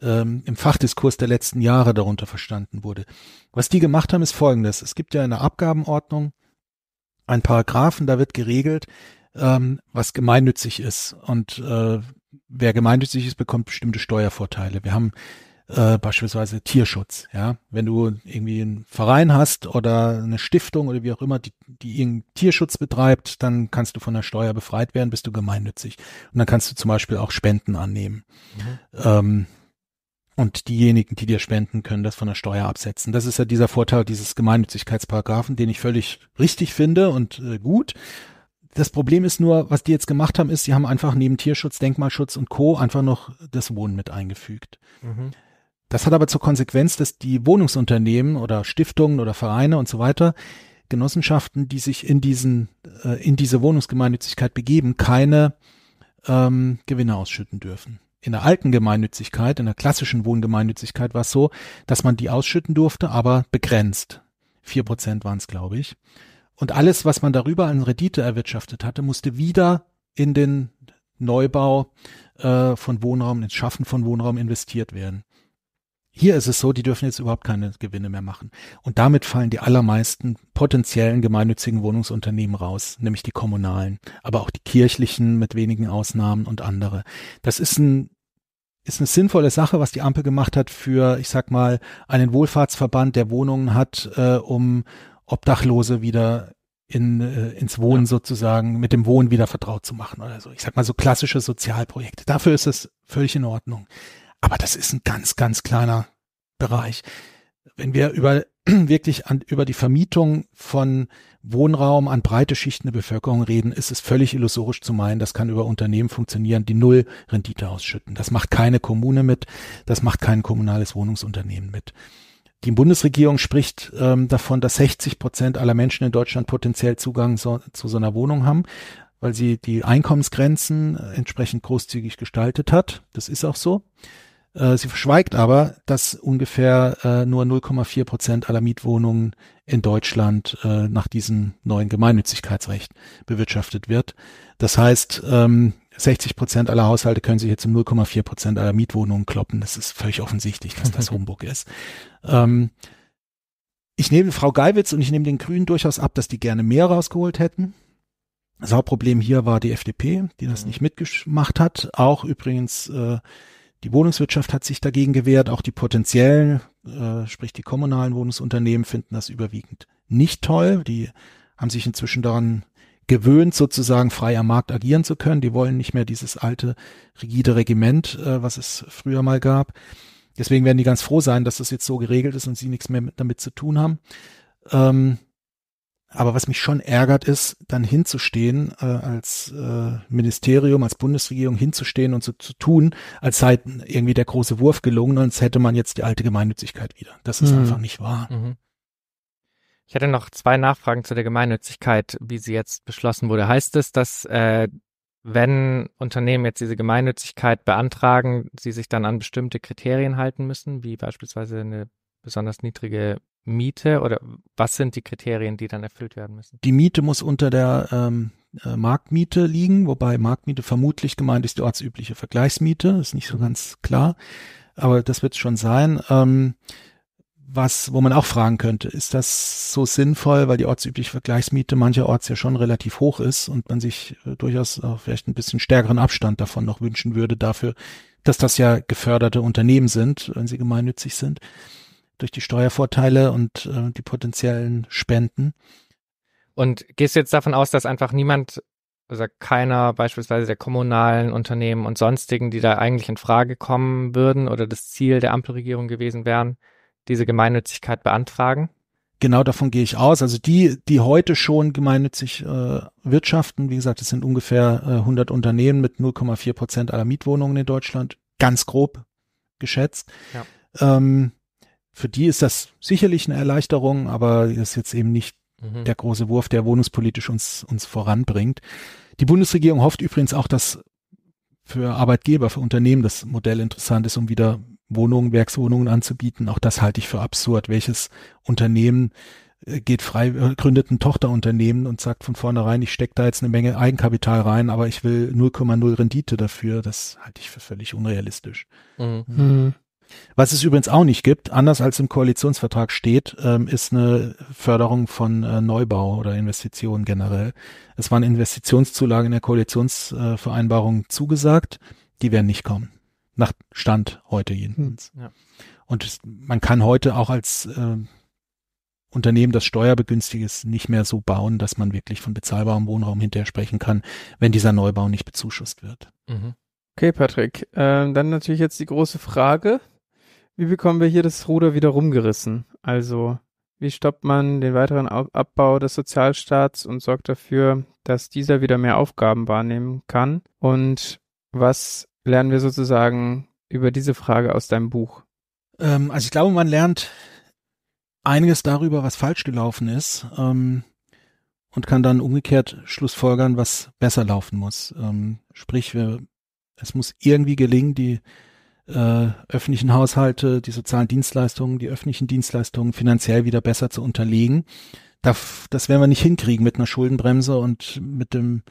ähm, im Fachdiskurs der letzten Jahre darunter verstanden wurde. Was die gemacht haben, ist folgendes. Es gibt ja in der Abgabenordnung ein Paragraphen, da wird geregelt, ähm, was gemeinnützig ist. Und äh, wer gemeinnützig ist, bekommt bestimmte Steuervorteile. Wir haben äh, beispielsweise Tierschutz. Ja, wenn du irgendwie einen Verein hast oder eine Stiftung oder wie auch immer, die, die irgendeinen Tierschutz betreibt, dann kannst du von der Steuer befreit werden, bist du gemeinnützig. Und dann kannst du zum Beispiel auch Spenden annehmen. Mhm. Ähm, und diejenigen, die dir spenden, können das von der Steuer absetzen. Das ist ja dieser Vorteil dieses Gemeinnützigkeitsparagraphen, den ich völlig richtig finde und äh, gut das Problem ist nur, was die jetzt gemacht haben, ist, sie haben einfach neben Tierschutz, Denkmalschutz und Co. einfach noch das Wohnen mit eingefügt. Mhm. Das hat aber zur Konsequenz, dass die Wohnungsunternehmen oder Stiftungen oder Vereine und so weiter, Genossenschaften, die sich in diesen, äh, in diese Wohnungsgemeinnützigkeit begeben, keine ähm, Gewinne ausschütten dürfen. In der alten Gemeinnützigkeit, in der klassischen Wohngemeinnützigkeit war es so, dass man die ausschütten durfte, aber begrenzt. Vier Prozent waren es, glaube ich. Und alles, was man darüber an Rendite erwirtschaftet hatte, musste wieder in den Neubau äh, von Wohnraum, ins Schaffen von Wohnraum investiert werden. Hier ist es so, die dürfen jetzt überhaupt keine Gewinne mehr machen. Und damit fallen die allermeisten potenziellen gemeinnützigen Wohnungsunternehmen raus, nämlich die kommunalen, aber auch die kirchlichen mit wenigen Ausnahmen und andere. Das ist ein ist eine sinnvolle Sache, was die Ampel gemacht hat für, ich sag mal, einen Wohlfahrtsverband, der Wohnungen hat, äh, um Obdachlose wieder in, äh, ins Wohnen ja. sozusagen, mit dem Wohnen wieder vertraut zu machen oder so. Ich sag mal so klassische Sozialprojekte. Dafür ist es völlig in Ordnung. Aber das ist ein ganz, ganz kleiner Bereich. Wenn wir über wirklich an, über die Vermietung von Wohnraum an breite Schichten der Bevölkerung reden, ist es völlig illusorisch zu meinen, das kann über Unternehmen funktionieren, die null Rendite ausschütten. Das macht keine Kommune mit, das macht kein kommunales Wohnungsunternehmen mit. Die Bundesregierung spricht ähm, davon, dass 60 Prozent aller Menschen in Deutschland potenziell Zugang so, zu so einer Wohnung haben, weil sie die Einkommensgrenzen äh, entsprechend großzügig gestaltet hat. Das ist auch so. Äh, sie verschweigt aber, dass ungefähr äh, nur 0,4 Prozent aller Mietwohnungen in Deutschland äh, nach diesem neuen Gemeinnützigkeitsrecht bewirtschaftet wird. Das heißt, ähm, 60 Prozent aller Haushalte können sich jetzt um 0,4 Prozent aller Mietwohnungen kloppen. Das ist völlig offensichtlich, dass das Humbug ist. Ähm, ich nehme Frau Geiwitz und ich nehme den Grünen durchaus ab, dass die gerne mehr rausgeholt hätten. Das Hauptproblem hier war die FDP, die das mhm. nicht mitgemacht hat. Auch übrigens äh, die Wohnungswirtschaft hat sich dagegen gewehrt, auch die potenziellen, äh, sprich die kommunalen Wohnungsunternehmen finden das überwiegend nicht toll. Die haben sich inzwischen daran gewöhnt, sozusagen frei am Markt agieren zu können. Die wollen nicht mehr dieses alte, rigide Regiment, äh, was es früher mal gab. Deswegen werden die ganz froh sein, dass das jetzt so geregelt ist und sie nichts mehr mit, damit zu tun haben. Ähm, aber was mich schon ärgert, ist, dann hinzustehen, äh, als äh, Ministerium, als Bundesregierung hinzustehen und so zu tun, als sei irgendwie der große Wurf gelungen, als hätte man jetzt die alte Gemeinnützigkeit wieder. Das ist mhm. einfach nicht wahr. Mhm. Ich hätte noch zwei Nachfragen zu der Gemeinnützigkeit, wie sie jetzt beschlossen wurde. Heißt es, dass äh, wenn Unternehmen jetzt diese Gemeinnützigkeit beantragen, sie sich dann an bestimmte Kriterien halten müssen, wie beispielsweise eine besonders niedrige Miete oder was sind die Kriterien, die dann erfüllt werden müssen? Die Miete muss unter der ähm, äh, Marktmiete liegen, wobei Marktmiete vermutlich gemeint ist die ortsübliche Vergleichsmiete, ist nicht so ganz klar, aber das wird schon sein. Ähm, was, wo man auch fragen könnte, ist das so sinnvoll, weil die ortsübliche Vergleichsmiete mancherorts ja schon relativ hoch ist und man sich äh, durchaus auch vielleicht ein bisschen stärkeren Abstand davon noch wünschen würde dafür, dass das ja geförderte Unternehmen sind, wenn sie gemeinnützig sind durch die Steuervorteile und äh, die potenziellen Spenden. Und gehst du jetzt davon aus, dass einfach niemand, also keiner beispielsweise der kommunalen Unternehmen und sonstigen, die da eigentlich in Frage kommen würden oder das Ziel der Ampelregierung gewesen wären, diese Gemeinnützigkeit beantragen? Genau davon gehe ich aus. Also die, die heute schon gemeinnützig äh, wirtschaften, wie gesagt, es sind ungefähr äh, 100 Unternehmen mit 0,4 Prozent aller Mietwohnungen in Deutschland, ganz grob geschätzt. Ja. Ähm, für die ist das sicherlich eine Erleichterung, aber ist jetzt eben nicht mhm. der große Wurf, der wohnungspolitisch uns, uns voranbringt. Die Bundesregierung hofft übrigens auch, dass für Arbeitgeber, für Unternehmen das Modell interessant ist, um wieder Wohnungen, Werkswohnungen anzubieten. Auch das halte ich für absurd. Welches Unternehmen äh, geht frei, äh, gründet ein Tochterunternehmen und sagt von vornherein, ich stecke da jetzt eine Menge Eigenkapital rein, aber ich will 0,0 Rendite dafür. Das halte ich für völlig unrealistisch. Mhm. Mhm. Was es übrigens auch nicht gibt, anders als im Koalitionsvertrag steht, ähm, ist eine Förderung von äh, Neubau oder Investitionen generell. Es waren Investitionszulagen in der Koalitionsvereinbarung äh, zugesagt, die werden nicht kommen. Nach Stand heute jedenfalls. Hm. Ja. Und es, man kann heute auch als äh, Unternehmen, das steuerbegünstigt ist, nicht mehr so bauen, dass man wirklich von bezahlbarem Wohnraum hinterher sprechen kann, wenn dieser Neubau nicht bezuschusst wird. Mhm. Okay, Patrick. Ähm, dann natürlich jetzt die große Frage. Wie bekommen wir hier das Ruder wieder rumgerissen? Also, wie stoppt man den weiteren Abbau des Sozialstaats und sorgt dafür, dass dieser wieder mehr Aufgaben wahrnehmen kann? Und was lernen wir sozusagen über diese Frage aus deinem Buch? Ähm, also ich glaube, man lernt einiges darüber, was falsch gelaufen ist ähm, und kann dann umgekehrt schlussfolgern, was besser laufen muss. Ähm, sprich, wir, es muss irgendwie gelingen, die äh, öffentlichen Haushalte, die sozialen Dienstleistungen, die öffentlichen Dienstleistungen finanziell wieder besser zu unterlegen. Das, das werden wir nicht hinkriegen mit einer Schuldenbremse und mit dem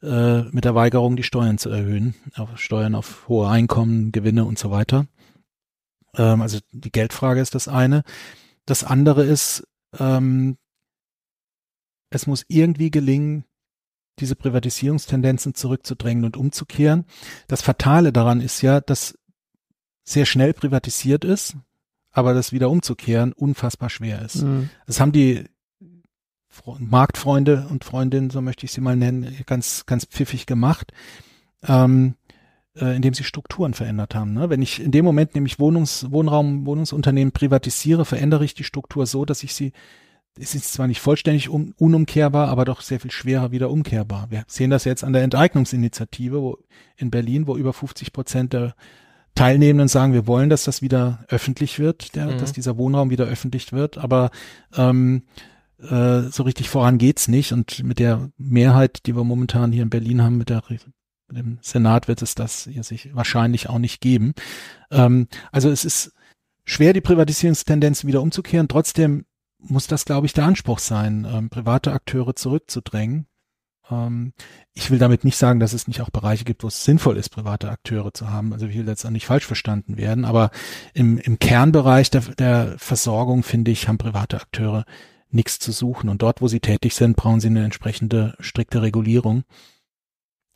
äh, mit der Weigerung, die Steuern zu erhöhen, auf Steuern auf hohe Einkommen, Gewinne und so weiter. Ähm, also die Geldfrage ist das eine. Das andere ist, ähm, es muss irgendwie gelingen, diese Privatisierungstendenzen zurückzudrängen und umzukehren. Das Fatale daran ist ja, dass sehr schnell privatisiert ist, aber das wieder umzukehren unfassbar schwer ist. Mhm. Das haben die Marktfreunde und Freundinnen, so möchte ich sie mal nennen, ganz, ganz pfiffig gemacht, ähm, äh, indem sie Strukturen verändert haben. Ne? Wenn ich in dem Moment nämlich Wohnungs, Wohnraum, Wohnungsunternehmen privatisiere, verändere ich die Struktur so, dass ich sie, es ist zwar nicht vollständig un, unumkehrbar, aber doch sehr viel schwerer wieder umkehrbar. Wir sehen das jetzt an der Enteignungsinitiative wo, in Berlin, wo über 50 Prozent der Teilnehmenden sagen, wir wollen, dass das wieder öffentlich wird, der, mhm. dass dieser Wohnraum wieder öffentlich wird, aber ähm, äh, so richtig voran geht's nicht. Und mit der Mehrheit, die wir momentan hier in Berlin haben, mit der mit dem Senat wird es das hier sich wahrscheinlich auch nicht geben. Ähm, also es ist schwer, die Privatisierungstendenzen wieder umzukehren. Trotzdem muss das, glaube ich, der Anspruch sein, ähm, private Akteure zurückzudrängen. Ähm, ich will damit nicht sagen, dass es nicht auch Bereiche gibt, wo es sinnvoll ist, private Akteure zu haben. Also ich will jetzt auch nicht falsch verstanden werden, aber im, im Kernbereich der, der Versorgung, finde ich, haben private Akteure nichts zu suchen. Und dort, wo sie tätig sind, brauchen sie eine entsprechende strikte Regulierung,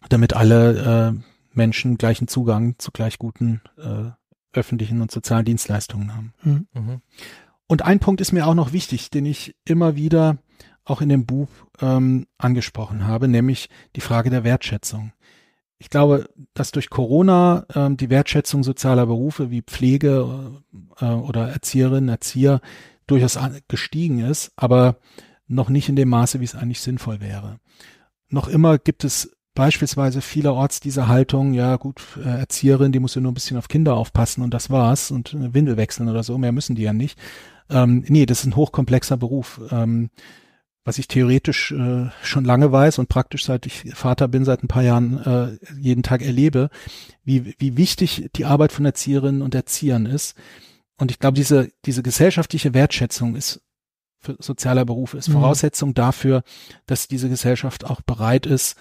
damit alle äh, Menschen gleichen Zugang zu gleich guten äh, öffentlichen und sozialen Dienstleistungen haben. Hm. Mhm. Und ein Punkt ist mir auch noch wichtig, den ich immer wieder auch in dem Buch ähm, angesprochen habe, nämlich die Frage der Wertschätzung. Ich glaube, dass durch Corona ähm, die Wertschätzung sozialer Berufe wie Pflege äh, oder Erzieherinnen, Erzieher durchaus gestiegen ist, aber noch nicht in dem Maße, wie es eigentlich sinnvoll wäre. Noch immer gibt es beispielsweise vielerorts diese Haltung, ja gut, äh, Erzieherin, die muss ja nur ein bisschen auf Kinder aufpassen und das war's und eine Windel wechseln oder so, mehr müssen die ja nicht. Ähm, nee, das ist ein hochkomplexer Beruf. Ähm, was ich theoretisch äh, schon lange weiß und praktisch seit ich Vater bin, seit ein paar Jahren äh, jeden Tag erlebe, wie, wie wichtig die Arbeit von Erzieherinnen und Erziehern ist. Und ich glaube, diese, diese gesellschaftliche Wertschätzung ist für sozialer Beruf ist mhm. Voraussetzung mhm. dafür, dass diese Gesellschaft auch bereit ist,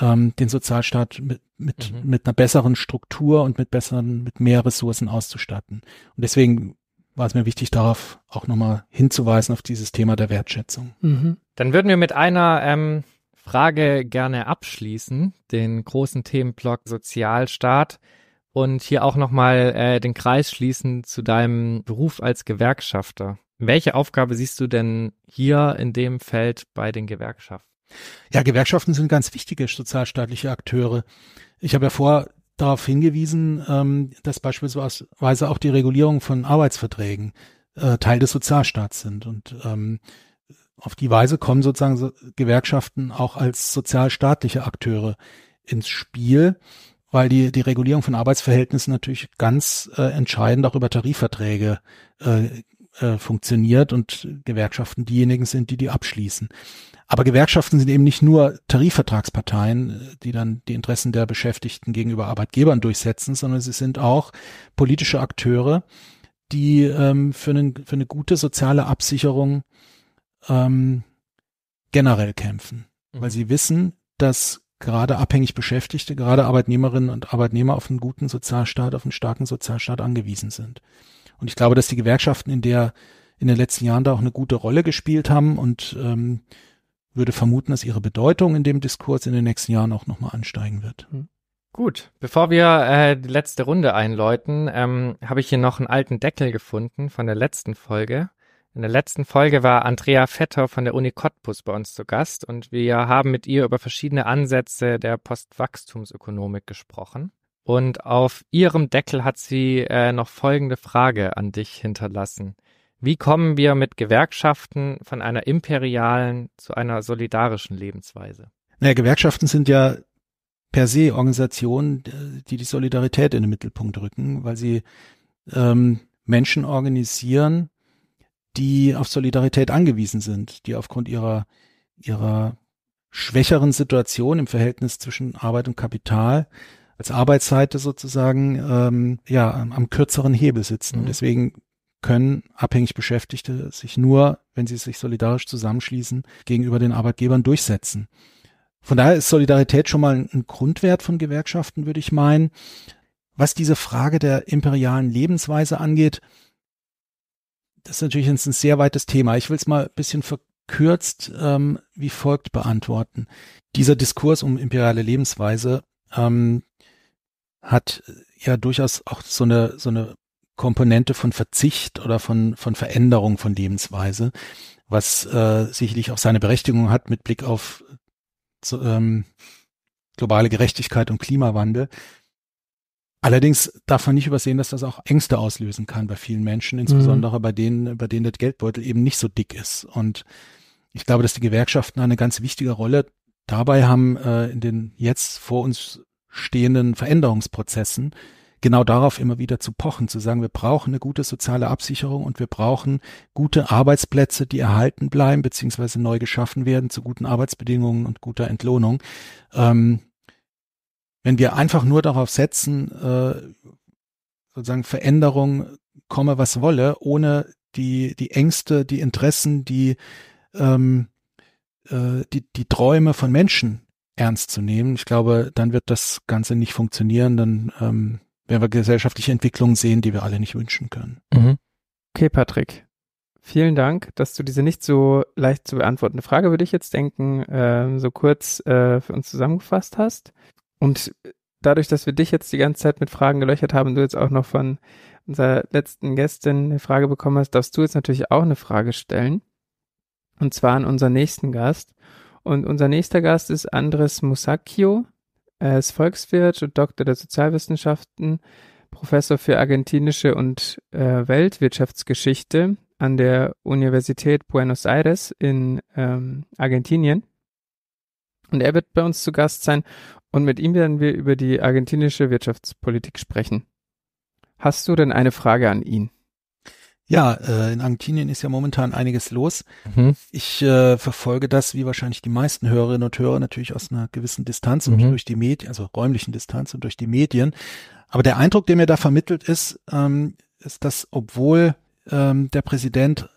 ähm, den Sozialstaat mit, mit, mhm. mit einer besseren Struktur und mit besseren, mit mehr Ressourcen auszustatten. Und deswegen war es mir wichtig, darauf auch nochmal hinzuweisen, auf dieses Thema der Wertschätzung. Mhm. Dann würden wir mit einer ähm, Frage gerne abschließen, den großen Themenblock Sozialstaat und hier auch nochmal äh, den Kreis schließen zu deinem Beruf als Gewerkschafter. Welche Aufgabe siehst du denn hier in dem Feld bei den Gewerkschaften? Ja, Gewerkschaften sind ganz wichtige sozialstaatliche Akteure. Ich habe ja vor darauf hingewiesen, ähm, dass beispielsweise auch die Regulierung von Arbeitsverträgen äh, Teil des Sozialstaats sind. Und ähm, auf die Weise kommen sozusagen so Gewerkschaften auch als sozialstaatliche Akteure ins Spiel, weil die, die Regulierung von Arbeitsverhältnissen natürlich ganz äh, entscheidend auch über Tarifverträge äh, äh, funktioniert und Gewerkschaften diejenigen sind, die die abschließen. Aber Gewerkschaften sind eben nicht nur Tarifvertragsparteien, äh, die dann die Interessen der Beschäftigten gegenüber Arbeitgebern durchsetzen, sondern sie sind auch politische Akteure, die ähm, für, einen, für eine gute soziale Absicherung ähm, generell kämpfen, mhm. weil sie wissen, dass gerade abhängig Beschäftigte, gerade Arbeitnehmerinnen und Arbeitnehmer auf einen guten Sozialstaat, auf einen starken Sozialstaat angewiesen sind. Und ich glaube, dass die Gewerkschaften in der in den letzten Jahren da auch eine gute Rolle gespielt haben und ähm, würde vermuten, dass ihre Bedeutung in dem Diskurs in den nächsten Jahren auch nochmal ansteigen wird. Hm. Gut, bevor wir äh, die letzte Runde einläuten, ähm, habe ich hier noch einen alten Deckel gefunden von der letzten Folge. In der letzten Folge war Andrea Vetter von der Uni Cottbus bei uns zu Gast und wir haben mit ihr über verschiedene Ansätze der Postwachstumsökonomik gesprochen. Und auf ihrem Deckel hat sie äh, noch folgende Frage an dich hinterlassen. Wie kommen wir mit Gewerkschaften von einer imperialen zu einer solidarischen Lebensweise? Naja, Gewerkschaften sind ja per se Organisationen, die die Solidarität in den Mittelpunkt rücken, weil sie ähm, Menschen organisieren, die auf Solidarität angewiesen sind, die aufgrund ihrer, ihrer schwächeren Situation im Verhältnis zwischen Arbeit und Kapital als Arbeitsseite sozusagen ähm, ja am kürzeren Hebel sitzen. Mhm. Und deswegen können abhängig Beschäftigte sich nur, wenn sie sich solidarisch zusammenschließen, gegenüber den Arbeitgebern durchsetzen. Von daher ist Solidarität schon mal ein Grundwert von Gewerkschaften, würde ich meinen. Was diese Frage der imperialen Lebensweise angeht, das ist natürlich ein sehr weites Thema. Ich will es mal ein bisschen verkürzt ähm, wie folgt beantworten. Dieser Diskurs um imperiale Lebensweise ähm, hat äh, ja durchaus auch so eine, so eine Komponente von Verzicht oder von, von Veränderung von Lebensweise, was äh, sicherlich auch seine Berechtigung hat mit Blick auf zu, ähm, globale Gerechtigkeit und Klimawandel. Allerdings darf man nicht übersehen, dass das auch Ängste auslösen kann bei vielen Menschen, mhm. insbesondere mhm. bei denen, bei denen der Geldbeutel eben nicht so dick ist. Und ich glaube, dass die Gewerkschaften eine ganz wichtige Rolle dabei haben, äh, in den jetzt vor uns stehenden Veränderungsprozessen genau darauf immer wieder zu pochen, zu sagen, wir brauchen eine gute soziale Absicherung und wir brauchen gute Arbeitsplätze, die erhalten bleiben, beziehungsweise neu geschaffen werden zu guten Arbeitsbedingungen und guter Entlohnung. Ähm, wenn wir einfach nur darauf setzen, äh, sozusagen Veränderung komme, was wolle, ohne die, die Ängste, die Interessen, die, ähm, äh, die, die Träume von Menschen ernst zu nehmen. Ich glaube, dann wird das Ganze nicht funktionieren. Dann ähm, werden wir gesellschaftliche Entwicklungen sehen, die wir alle nicht wünschen können. Mhm. Okay, Patrick. Vielen Dank, dass du diese nicht so leicht zu beantwortende Frage, würde ich jetzt denken, äh, so kurz äh, für uns zusammengefasst hast. Und dadurch, dass wir dich jetzt die ganze Zeit mit Fragen gelöchert haben du jetzt auch noch von unserer letzten Gästin eine Frage bekommen hast, darfst du jetzt natürlich auch eine Frage stellen. Und zwar an unseren nächsten Gast. Und unser nächster Gast ist Andres Musacchio. Er ist Volkswirt und Doktor der Sozialwissenschaften, Professor für argentinische und äh, Weltwirtschaftsgeschichte an der Universität Buenos Aires in ähm, Argentinien. Und er wird bei uns zu Gast sein und mit ihm werden wir über die argentinische Wirtschaftspolitik sprechen. Hast du denn eine Frage an ihn? Ja, äh, in Argentinien ist ja momentan einiges los. Mhm. Ich äh, verfolge das, wie wahrscheinlich die meisten Hörerinnen und Hörer, natürlich aus einer gewissen Distanz mhm. und durch die Medien, also räumlichen Distanz und durch die Medien. Aber der Eindruck, der mir da vermittelt ist, ähm, ist, dass obwohl ähm, der Präsident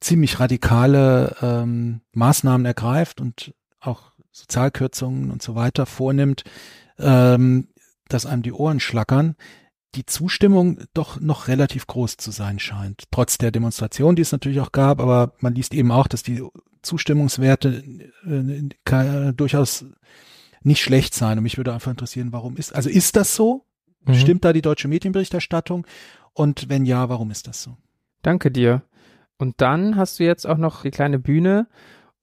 ziemlich radikale ähm, Maßnahmen ergreift und auch Sozialkürzungen und so weiter vornimmt, ähm, dass einem die Ohren schlackern, die Zustimmung doch noch relativ groß zu sein scheint. Trotz der Demonstration, die es natürlich auch gab, aber man liest eben auch, dass die Zustimmungswerte äh, äh, äh durchaus nicht schlecht sein. Und mich würde einfach interessieren, warum ist, also ist das so? Mhm. Stimmt da die deutsche Medienberichterstattung? Und wenn ja, warum ist das so? Danke dir. Und dann hast du jetzt auch noch die kleine Bühne,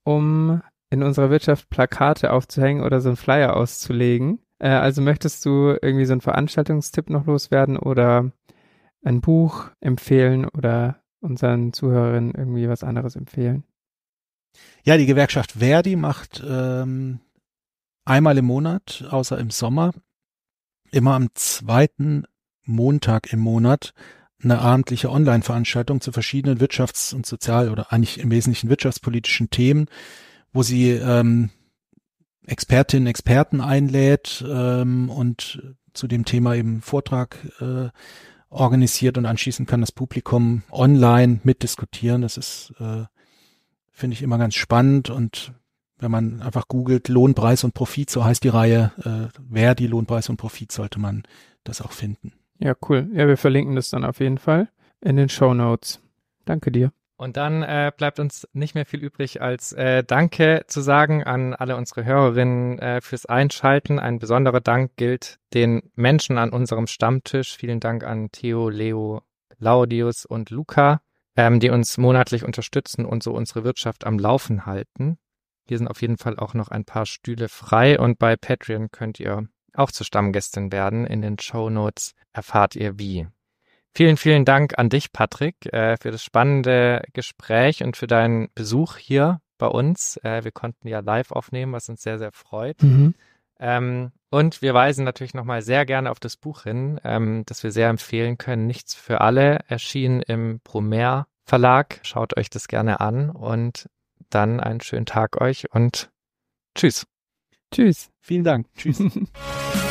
um in unserer Wirtschaft Plakate aufzuhängen oder so einen Flyer auszulegen. Äh, also möchtest du irgendwie so einen Veranstaltungstipp noch loswerden oder ein Buch empfehlen oder unseren Zuhörerinnen irgendwie was anderes empfehlen? Ja, die Gewerkschaft Verdi macht ähm, einmal im Monat, außer im Sommer, immer am zweiten Montag im Monat eine abendliche Online-Veranstaltung zu verschiedenen wirtschafts- und sozial- oder eigentlich im Wesentlichen wirtschaftspolitischen Themen, wo sie ähm, Expertinnen, Experten einlädt ähm, und zu dem Thema eben Vortrag äh, organisiert und anschließend kann das Publikum online mitdiskutieren. Das ist, äh, finde ich, immer ganz spannend und wenn man einfach googelt Lohnpreis und Profit, so heißt die Reihe, äh, wer die Lohnpreis und Profit, sollte man das auch finden. Ja, cool. Ja, wir verlinken das dann auf jeden Fall in den Show Notes. Danke dir. Und dann äh, bleibt uns nicht mehr viel übrig, als äh, Danke zu sagen an alle unsere Hörerinnen äh, fürs Einschalten. Ein besonderer Dank gilt den Menschen an unserem Stammtisch. Vielen Dank an Theo, Leo, Laudius und Luca, ähm, die uns monatlich unterstützen und so unsere Wirtschaft am Laufen halten. Hier sind auf jeden Fall auch noch ein paar Stühle frei und bei Patreon könnt ihr auch zu Stammgästen werden. In den Show Notes erfahrt ihr wie. Vielen, vielen Dank an dich, Patrick, äh, für das spannende Gespräch und für deinen Besuch hier bei uns. Äh, wir konnten ja live aufnehmen, was uns sehr, sehr freut. Mhm. Ähm, und wir weisen natürlich nochmal sehr gerne auf das Buch hin, ähm, das wir sehr empfehlen können. Nichts für alle erschienen im Brumer Verlag. Schaut euch das gerne an und dann einen schönen Tag euch und tschüss. Tschüss. Vielen Dank. Tschüss.